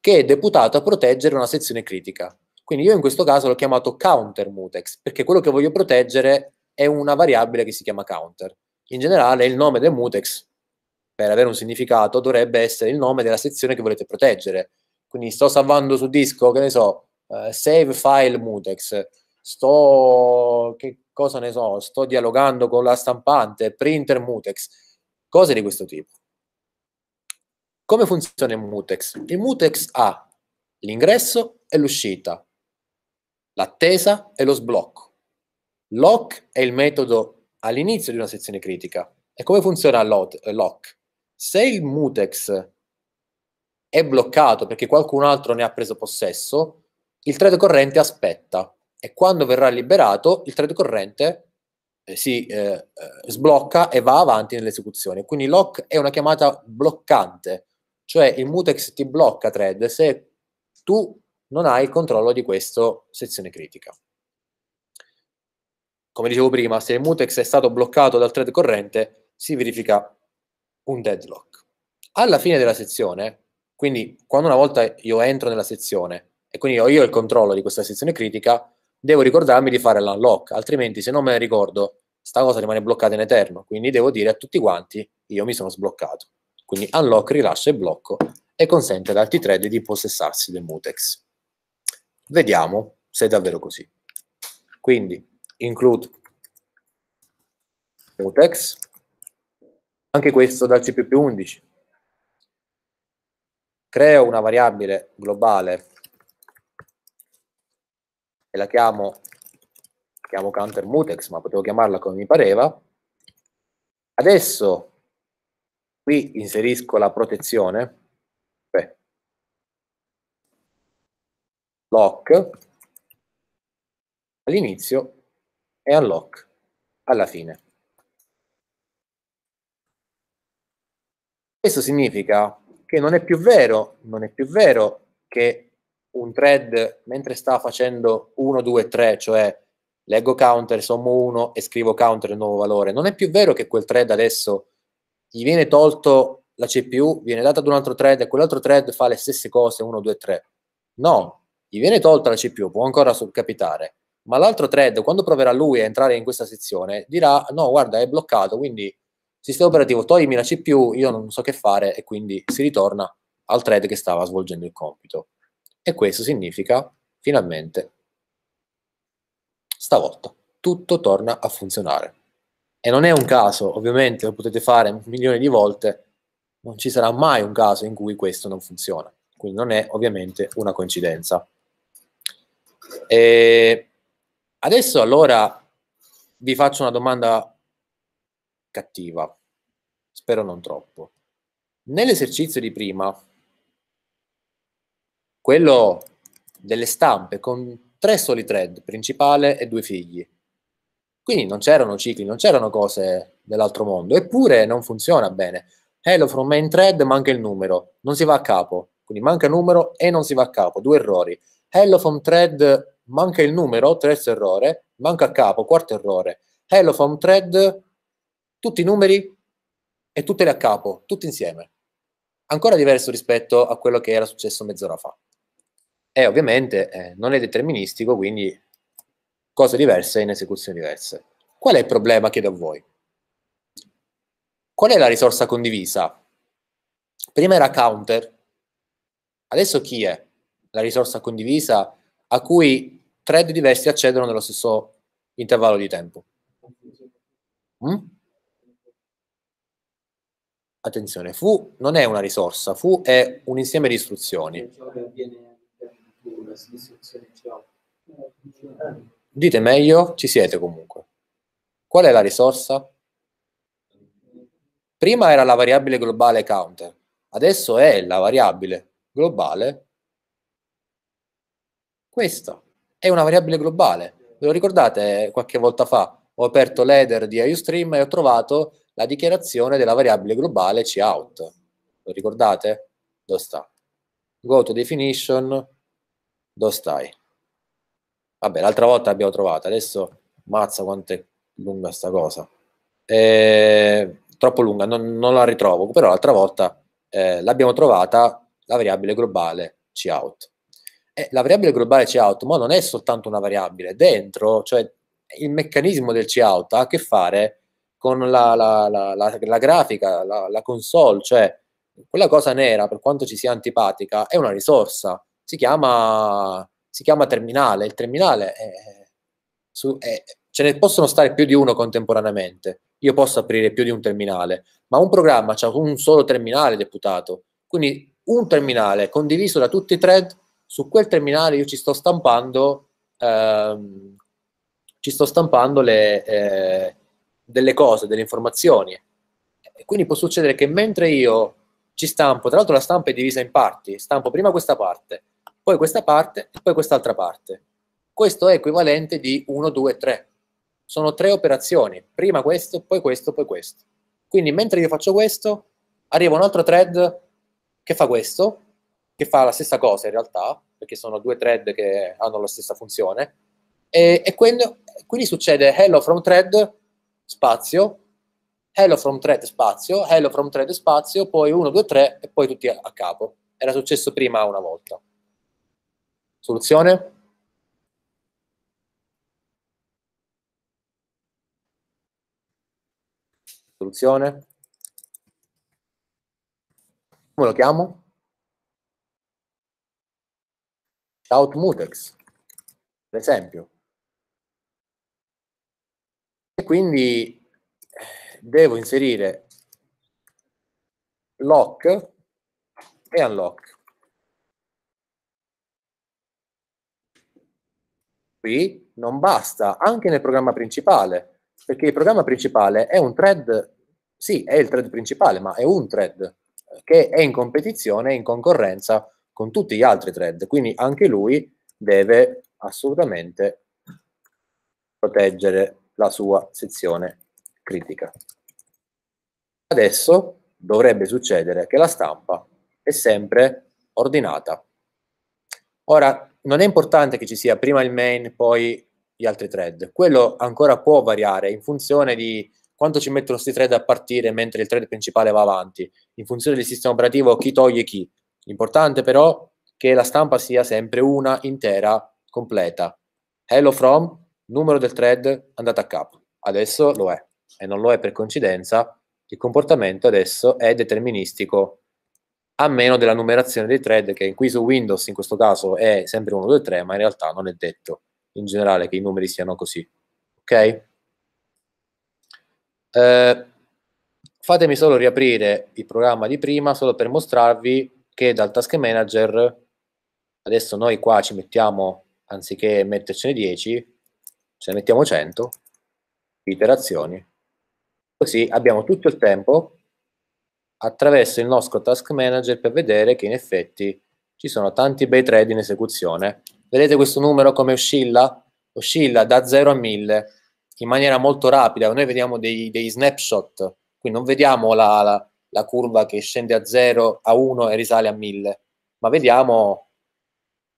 che è deputato a proteggere una sezione critica. Quindi io in questo caso l'ho chiamato counter mutex, perché quello che voglio proteggere è una variabile che si chiama counter. In generale il nome del mutex, per avere un significato, dovrebbe essere il nome della sezione che volete proteggere. Quindi sto salvando su disco, che ne so, uh, save file mutex, sto... Che, cosa ne so, sto dialogando con la stampante, printer Mutex, cose di questo tipo. Come funziona il Mutex? Il Mutex ha l'ingresso e l'uscita, l'attesa e lo sblocco. Lock è il metodo all'inizio di una sezione critica. E come funziona lock? Se il mutex è bloccato perché qualcun altro ne ha preso possesso, il thread corrente aspetta e quando verrà liberato il thread corrente eh, si eh, eh, sblocca e va avanti nell'esecuzione. Quindi lock è una chiamata bloccante, cioè il mutex ti blocca thread se tu non hai il controllo di questa sezione critica. Come dicevo prima, se il mutex è stato bloccato dal thread corrente, si verifica un deadlock. Alla fine della sezione, quindi quando una volta io entro nella sezione e quindi ho io il controllo di questa sezione critica, devo ricordarmi di fare l'unlock, altrimenti se non me ne ricordo, sta cosa rimane bloccata in eterno, quindi devo dire a tutti quanti, io mi sono sbloccato. Quindi unlock, rilascio e blocco e consente ad altri thread di possessarsi del mutex. Vediamo se è davvero così. Quindi include mutex, anche questo dal CPP 11. Creo una variabile globale e la chiamo, chiamo counter mutex, ma potevo chiamarla come mi pareva. Adesso qui inserisco la protezione, beh, lock all'inizio e unlock alla fine. Questo significa che non è più vero, non è più vero che un thread mentre sta facendo 1, 2, 3, cioè leggo counter, sommo 1 e scrivo counter il nuovo valore. Non è più vero che quel thread adesso gli viene tolto la CPU, viene data ad un altro thread e quell'altro thread fa le stesse cose 1, 2, 3. No, gli viene tolta la CPU, può ancora capitare, ma l'altro thread quando proverà lui a entrare in questa sezione dirà no, guarda, è bloccato, quindi sistema operativo toglimi la CPU, io non so che fare e quindi si ritorna al thread che stava svolgendo il compito. E questo significa, finalmente, stavolta tutto torna a funzionare. E non è un caso, ovviamente lo potete fare milioni di volte, non ci sarà mai un caso in cui questo non funziona. Quindi non è ovviamente una coincidenza. E adesso allora vi faccio una domanda cattiva, spero non troppo. Nell'esercizio di prima quello delle stampe con tre soli thread, principale e due figli. Quindi non c'erano cicli, non c'erano cose dell'altro mondo, eppure non funziona bene. Hello from main thread manca il numero, non si va a capo, quindi manca il numero e non si va a capo, due errori. Hello from thread manca il numero, terzo errore, manca a capo, quarto errore. Hello from thread, tutti i numeri e tutte le a capo, tutti insieme. Ancora diverso rispetto a quello che era successo mezz'ora fa e ovviamente eh, non è deterministico, quindi cose diverse in esecuzioni diverse. Qual è il problema, chiedo a voi? Qual è la risorsa condivisa? Prima era counter, adesso chi è la risorsa condivisa a cui thread diversi accedono nello stesso intervallo di tempo? Mm? Attenzione, fu non è una risorsa, fu è un insieme di istruzioni. Dite meglio, ci siete comunque. Qual è la risorsa? Prima era la variabile globale counter, adesso è la variabile globale questa. È una variabile globale. Ve lo ricordate eh, qualche volta fa? Ho aperto l'header di IUStream e ho trovato la dichiarazione della variabile globale cout. Lo ricordate? Dove sta? Go to definition, dove stai? Vabbè, l'altra volta l'abbiamo trovata, adesso mazza quanto è lunga sta cosa. Eh, troppo lunga, non, non, la ritrovo, però l'altra volta eh, l'abbiamo trovata la variabile globale cout. Eh, la variabile globale cout, ma non è soltanto una variabile, dentro, cioè il meccanismo del cout ha a che fare con la, la, la, la grafica, la console, cioè quella cosa nera, per quanto ci sia antipatica, è una risorsa si chiama, si chiama terminale. Il terminale è, su, è, ce ne possono stare più di uno contemporaneamente. Io posso aprire più di un terminale, ma un programma ha un solo terminale deputato. Quindi un terminale condiviso da tutti i thread, su quel terminale io ci sto stampando, ehm, ci sto stampando le, eh, delle cose, delle informazioni. E quindi può succedere che mentre io ci stampo, tra l'altro la stampa è divisa in parti, stampo prima questa parte, poi questa parte e poi quest'altra parte. Questo è equivalente di 1, 2, 3. Sono tre operazioni, prima questo, poi questo, poi questo. Quindi mentre io faccio questo, arriva un altro thread che fa questo, che fa la stessa cosa in realtà, perché sono due thread che hanno la stessa funzione, e, e quindi, quindi succede hello from thread, spazio, hello from thread spazio, hello from thread spazio, poi 1, 2, 3 e poi tutti a, a capo. Era successo prima una volta. Soluzione? Soluzione? Come lo chiamo? Shout mutex, per esempio. E quindi eh, devo inserire lock e unlock. Qui non basta, anche nel programma principale, perché il programma principale è un thread, sì, è il thread principale, ma è un thread eh, che è in competizione, in concorrenza con tutti gli altri thread, quindi anche lui deve assolutamente proteggere la sua sezione critica. Adesso dovrebbe succedere che la stampa è sempre ordinata. Ora, non è importante che ci sia prima il main, poi gli altri thread. Quello ancora può variare in funzione di quanto ci mettono questi thread a partire mentre il thread principale va avanti, in funzione del sistema operativo chi toglie chi. L'importante però che la stampa sia sempre una intera, completa. Hello from, numero del thread, andata a capo. Adesso lo è, e non lo è per coincidenza, il comportamento adesso è deterministico a meno della numerazione dei thread che qui su Windows in questo caso è sempre 1, 2, 3, ma in realtà non è detto in generale che i numeri siano così. Ok? Eh, fatemi solo riaprire il programma di prima solo per mostrarvi che dal task manager adesso noi qua ci mettiamo anziché mettercene 10 ce ne mettiamo 100 iterazioni così abbiamo tutto il tempo attraverso il nostro task manager per vedere che in effetti ci sono tanti bei thread in esecuzione. Vedete questo numero come oscilla? Oscilla da 0 a 1000 in maniera molto rapida. Noi vediamo dei, dei snapshot, quindi non vediamo la, la, la curva che scende a 0, a 1 e risale a 1000, ma vediamo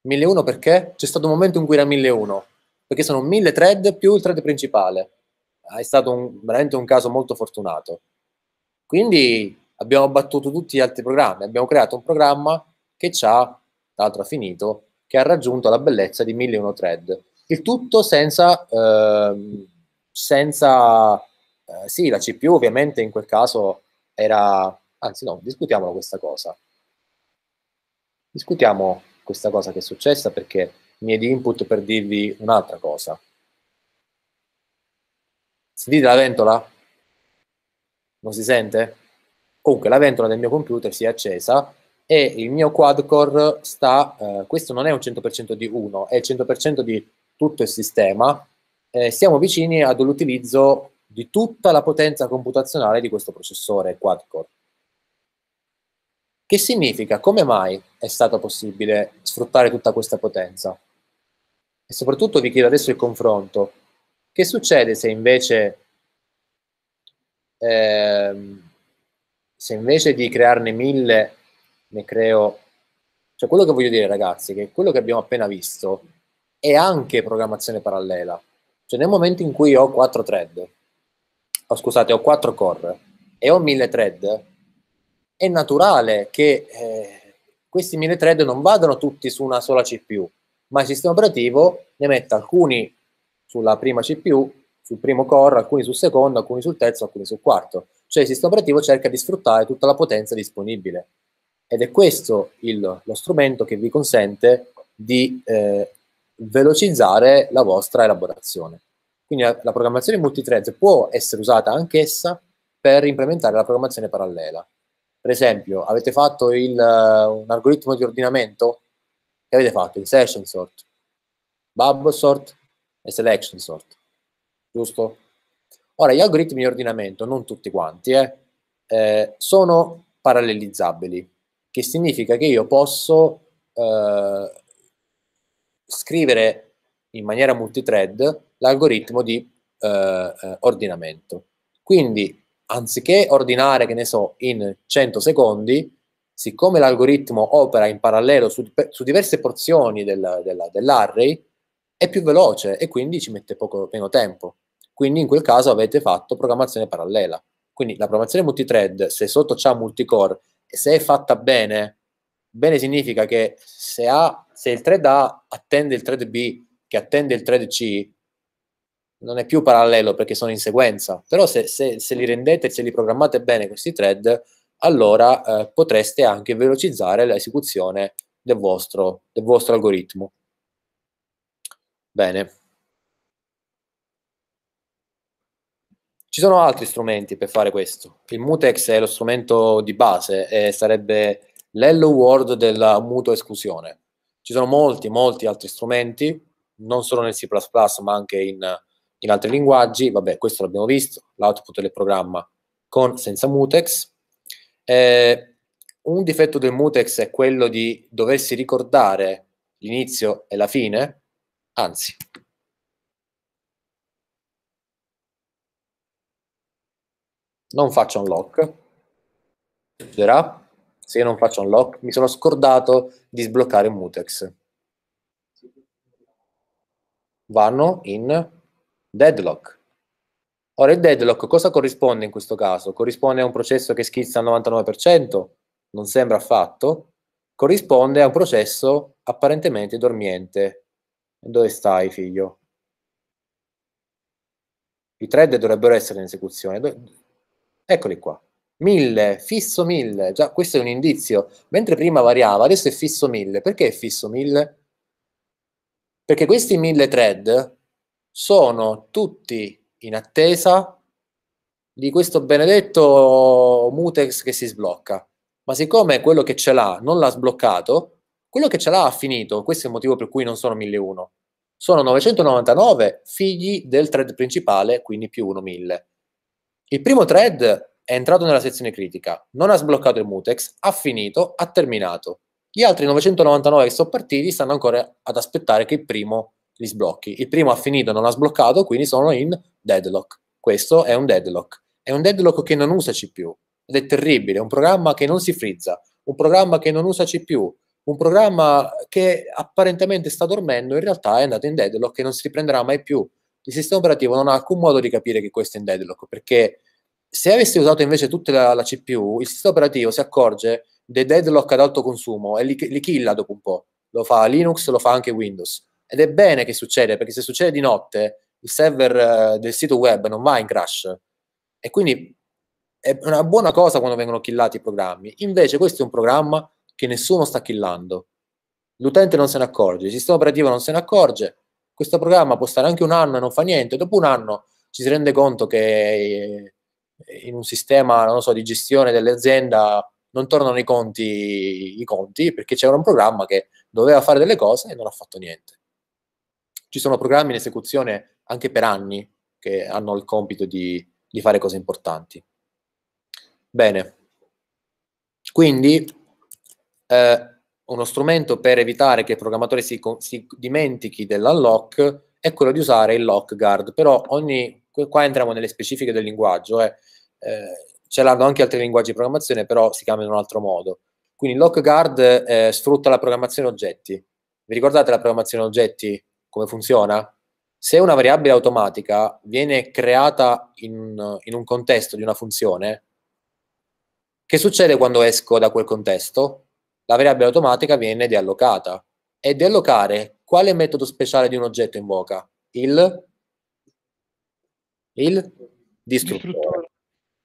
1001 perché? C'è stato un momento in cui era 1001, perché sono 1000 thread più il thread principale. È stato un, veramente un caso molto fortunato. Quindi abbiamo battuto tutti gli altri programmi, abbiamo creato un programma che ci ha, tra l'altro ha finito, che ha raggiunto la bellezza di 1001 thread. Il tutto senza, eh, senza eh, sì, la CPU ovviamente in quel caso era, anzi no, discutiamolo questa cosa. Discutiamo questa cosa che è successa perché mi è di input per dirvi un'altra cosa. Si dite la ventola? Non si sente? comunque la ventola del mio computer si è accesa e il mio quad-core sta, eh, questo non è un 100% di uno, è il 100% di tutto il sistema, eh, siamo vicini ad all'utilizzo di tutta la potenza computazionale di questo processore quad-core. Che significa? Come mai è stato possibile sfruttare tutta questa potenza? E soprattutto vi chiedo adesso il confronto. Che succede se invece... Ehm, se invece di crearne mille ne creo... Cioè quello che voglio dire ragazzi, che quello che abbiamo appena visto è anche programmazione parallela. Cioè nel momento in cui ho 4 thread, oh, scusate, ho 4 core e ho mille thread, è naturale che eh, questi mille thread non vadano tutti su una sola CPU, ma il sistema operativo ne mette alcuni sulla prima CPU, sul primo core, alcuni sul secondo, alcuni sul terzo, alcuni sul quarto. Cioè il sistema operativo cerca di sfruttare tutta la potenza disponibile. Ed è questo il, lo strumento che vi consente di eh, velocizzare la vostra elaborazione. Quindi la, la programmazione multithread può essere usata anch'essa per implementare la programmazione parallela. Per esempio, avete fatto il, un algoritmo di ordinamento? Che avete fatto? Il session sort, bubble sort e selection sort, giusto? Ora, gli algoritmi di ordinamento, non tutti quanti, eh, eh, sono parallelizzabili, che significa che io posso eh, scrivere in maniera multithread l'algoritmo di eh, eh, ordinamento. Quindi, anziché ordinare, che ne so, in 100 secondi, siccome l'algoritmo opera in parallelo su, su diverse porzioni del, della, dell'array, è più veloce e quindi ci mette poco meno tempo. Quindi in quel caso avete fatto programmazione parallela. Quindi la programmazione multithread, se sotto c'è multicore e se è fatta bene, bene significa che se, ha, se il thread A attende il thread B, che attende il thread C, non è più parallelo perché sono in sequenza. Però se, se, se li rendete, se li programmate bene questi thread, allora eh, potreste anche velocizzare l'esecuzione del vostro, del vostro algoritmo. Bene. Ci sono altri strumenti per fare questo. Il Mutex è lo strumento di base e sarebbe l'hello world della mutua esclusione. Ci sono molti, molti altri strumenti, non solo nel C++, ma anche in, in altri linguaggi. Vabbè, questo l'abbiamo visto, l'output del programma con senza mutex. Eh, un difetto del mutex è quello di doversi ricordare l'inizio e la fine, anzi, non faccio un lock, succederà se io non faccio un lock, mi sono scordato di sbloccare mutex. Vanno in deadlock. Ora il deadlock cosa corrisponde in questo caso? Corrisponde a un processo che schizza al 99%? Non sembra affatto. Corrisponde a un processo apparentemente dormiente. Dove stai figlio? I thread dovrebbero essere in esecuzione. Eccoli qua. 1000, fisso 1000, già questo è un indizio. Mentre prima variava, adesso è fisso 1000. Perché è fisso 1000? Perché questi 1000 thread sono tutti in attesa di questo benedetto mutex che si sblocca. Ma siccome quello che ce l'ha non l'ha sbloccato, quello che ce l'ha ha finito. Questo è il motivo per cui non sono 1001. Sono 999 figli del thread principale, quindi più 1000. Il primo thread è entrato nella sezione critica, non ha sbloccato il mutex, ha finito, ha terminato. Gli altri 999 che sono partiti stanno ancora ad aspettare che il primo li sblocchi. Il primo ha finito, non ha sbloccato, quindi sono in deadlock. Questo è un deadlock. È un deadlock che non usa CPU ed è terribile. È un programma che non si frizza, un programma che non usa CPU, un programma che apparentemente sta dormendo, in realtà è andato in deadlock e non si riprenderà mai più. Il sistema operativo non ha alcun modo di capire che questo è in deadlock perché se avessi usato invece tutta la, la CPU, il sistema operativo si accorge dei deadlock ad alto consumo e li, li killa dopo un po'. Lo fa Linux, lo fa anche Windows. Ed è bene che succeda, perché se succede di notte, il server eh, del sito web non va in crash. E quindi è una buona cosa quando vengono killati i programmi. Invece questo è un programma che nessuno sta killando. L'utente non se ne accorge, il sistema operativo non se ne accorge. Questo programma può stare anche un anno e non fa niente. Dopo un anno ci si rende conto che eh, in un sistema so, di gestione dell'azienda non tornano i conti, i conti perché c'era un programma che doveva fare delle cose e non ha fatto niente. Ci sono programmi in esecuzione anche per anni che hanno il compito di, di fare cose importanti. Bene, quindi eh, uno strumento per evitare che il programmatore si, si dimentichi dell'unlock è quello di usare il lock guard, però ogni, qua entriamo nelle specifiche del linguaggio, eh. Eh, ce l'hanno anche altri linguaggi di programmazione, però si chiama in un altro modo. Quindi LockGuard eh, sfrutta la programmazione oggetti. Vi ricordate la programmazione oggetti come funziona? Se una variabile automatica viene creata in, in un contesto di una funzione, che succede quando esco da quel contesto? La variabile automatica viene deallocata. E deallocare quale metodo speciale di un oggetto invoca? Il, il distruttore. distruttore.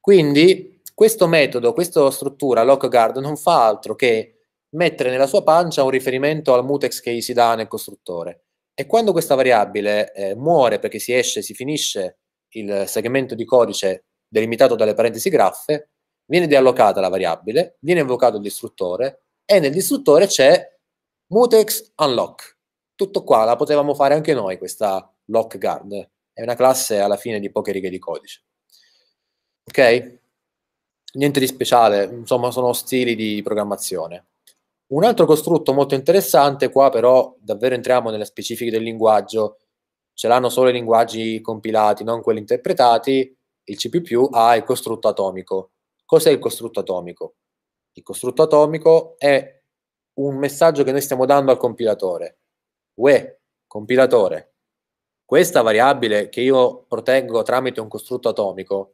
Quindi questo metodo, questa struttura, Lockguard, non fa altro che mettere nella sua pancia un riferimento al mutex che gli si dà nel costruttore. E quando questa variabile eh, muore perché si esce, si finisce il segmento di codice delimitato dalle parentesi graffe, viene deallocata la variabile, viene invocato il distruttore e nel distruttore c'è mutex unlock. Tutto qua, la potevamo fare anche noi questa lock guard. È una classe alla fine di poche righe di codice. Ok? Niente di speciale, insomma sono stili di programmazione. Un altro costrutto molto interessante, qua però davvero entriamo nelle specifiche del linguaggio, ce l'hanno solo i linguaggi compilati, non quelli interpretati, il C++ ha il costrutto atomico. Cos'è il costrutto atomico? Il costrutto atomico è un messaggio che noi stiamo dando al compilatore. UE, compilatore, questa variabile che io proteggo tramite un costrutto atomico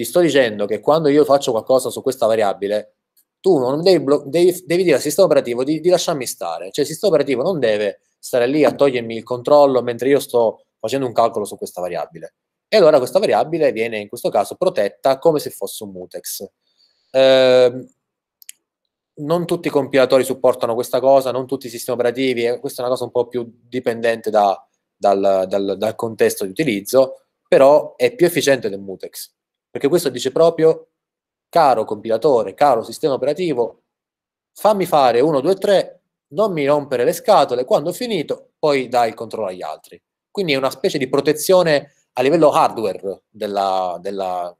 ti sto dicendo che quando io faccio qualcosa su questa variabile, tu non devi, blo- devi, devi dire al sistema operativo di, di, lasciarmi stare. Cioè il sistema operativo non deve stare lì a togliermi il controllo mentre io sto facendo un calcolo su questa variabile. E allora questa variabile viene in questo caso protetta come se fosse un mutex. Eh, non tutti i compilatori supportano questa cosa, non tutti i sistemi operativi, eh, questa è una cosa un po' più dipendente da, dal, dal, dal contesto di utilizzo, però è più efficiente del mutex perché questo dice proprio, caro compilatore, caro sistema operativo, fammi fare 1, 2, 3, non mi rompere le scatole, quando ho finito poi dai il controllo agli altri. Quindi è una specie di protezione a livello hardware della, della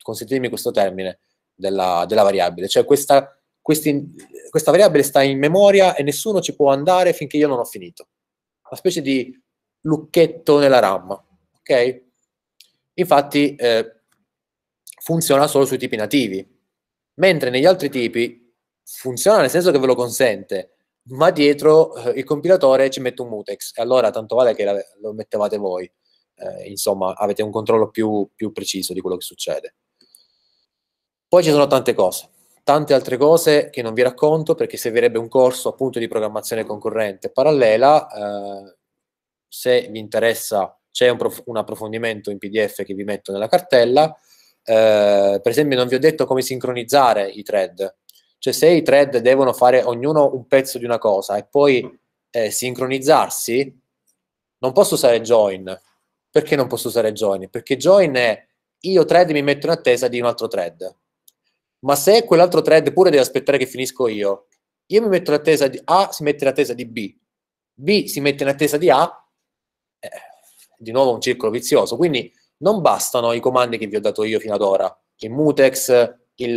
consentitemi questo termine, della, della variabile. Cioè questa, questi, questa variabile sta in memoria e nessuno ci può andare finché io non ho finito. Una specie di lucchetto nella RAM, ok? Infatti eh, funziona solo sui tipi nativi, mentre negli altri tipi funziona nel senso che ve lo consente, ma dietro eh, il compilatore ci mette un mutex, e allora tanto vale che la, lo mettevate voi. Eh, insomma, avete un controllo più, più preciso di quello che succede. Poi ci sono tante cose, tante altre cose che non vi racconto perché servirebbe un corso appunto di programmazione concorrente parallela. Eh, se vi interessa c'è un, prof- un, approfondimento in PDF che vi metto nella cartella. Eh, per esempio non vi ho detto come sincronizzare i thread, cioè se i thread devono fare ognuno un pezzo di una cosa e poi eh, sincronizzarsi, non posso usare join. Perché non posso usare join? Perché join è io thread mi metto in attesa di un altro thread. Ma se quell'altro thread pure deve aspettare che finisco io, io mi metto in attesa di A, si mette in attesa di B, B si mette in attesa di A, eh, di nuovo un circolo vizioso. Quindi non bastano i comandi che vi ho dato io fino ad ora, il mutex, il,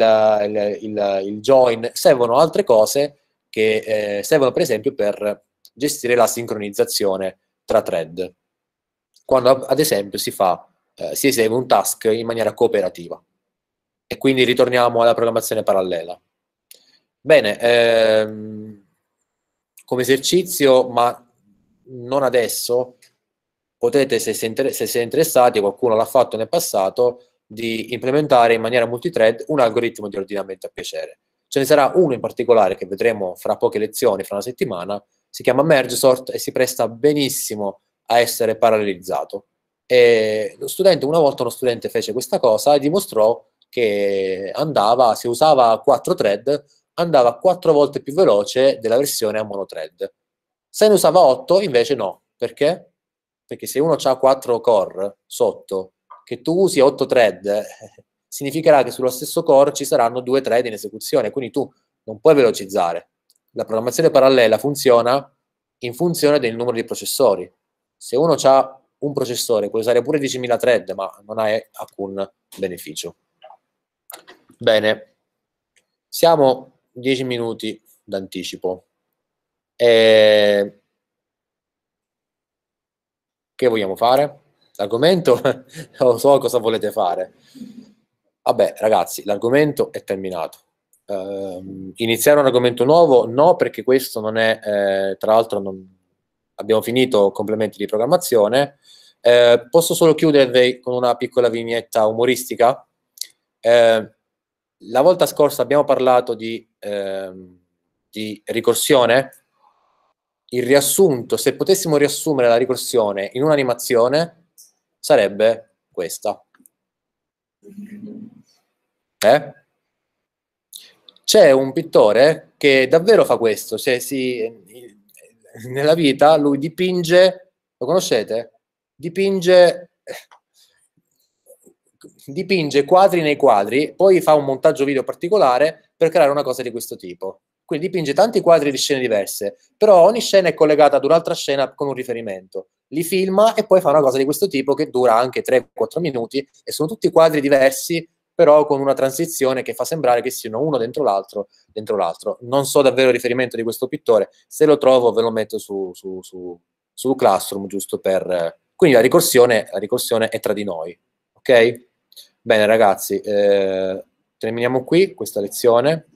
il, il, il join, servono altre cose che eh, servono per esempio per gestire la sincronizzazione tra thread, quando ad esempio si, fa, eh, si esegue un task in maniera cooperativa. E quindi ritorniamo alla programmazione parallela. Bene, ehm, come esercizio, ma non adesso, potete, se siete, se siete interessati, qualcuno l'ha fatto nel passato, di implementare in maniera multithread un algoritmo di ordinamento a piacere. Ce ne sarà uno in particolare che vedremo fra poche lezioni, fra una settimana, si chiama MergeSort e si presta benissimo a essere parallelizzato. E lo studente, una volta uno studente fece questa cosa e dimostrò che andava, se usava 4 thread, andava 4 volte più veloce della versione a mono thread. Se ne usava 8 invece no, perché? Perché se uno ha 4 core sotto, che tu usi 8 thread, significherà che sullo stesso core ci saranno 2 thread in esecuzione, quindi tu non puoi velocizzare. La programmazione parallela funziona in funzione del numero di processori. Se uno ha un processore, puoi usare pure 10.000 thread, ma non hai alcun beneficio. Bene, siamo 10 minuti d'anticipo. E ehm, che vogliamo fare? L'argomento? non so cosa volete fare. Vabbè, ragazzi, l'argomento è terminato. Uh, iniziare un argomento nuovo? No, perché questo non è, eh, tra l'altro, non... abbiamo finito complementi di programmazione. Eh, posso solo chiudervi con una piccola vignetta umoristica? Eh, la volta scorsa abbiamo parlato di, ehm, di ricorsione il riassunto, se potessimo riassumere la ricorsione in un'animazione, sarebbe questa. Eh? C'è un pittore che davvero fa questo, cioè si, nella vita lui dipinge, lo conoscete? Dipinge, dipinge quadri nei quadri, poi fa un montaggio video particolare per creare una cosa di questo tipo quindi dipinge tanti quadri di scene diverse, però ogni scena è collegata ad un'altra scena con un riferimento. Li filma e poi fa una cosa di questo tipo che dura anche 3-4 minuti e sono tutti quadri diversi, però con una transizione che fa sembrare che siano uno dentro l'altro, dentro l'altro. Non so davvero il riferimento di questo pittore, se lo trovo ve lo metto su, su, su, su Classroom, giusto per... Quindi la ricorsione, la ricorsione è tra di noi, ok? Bene ragazzi, eh, terminiamo qui questa lezione.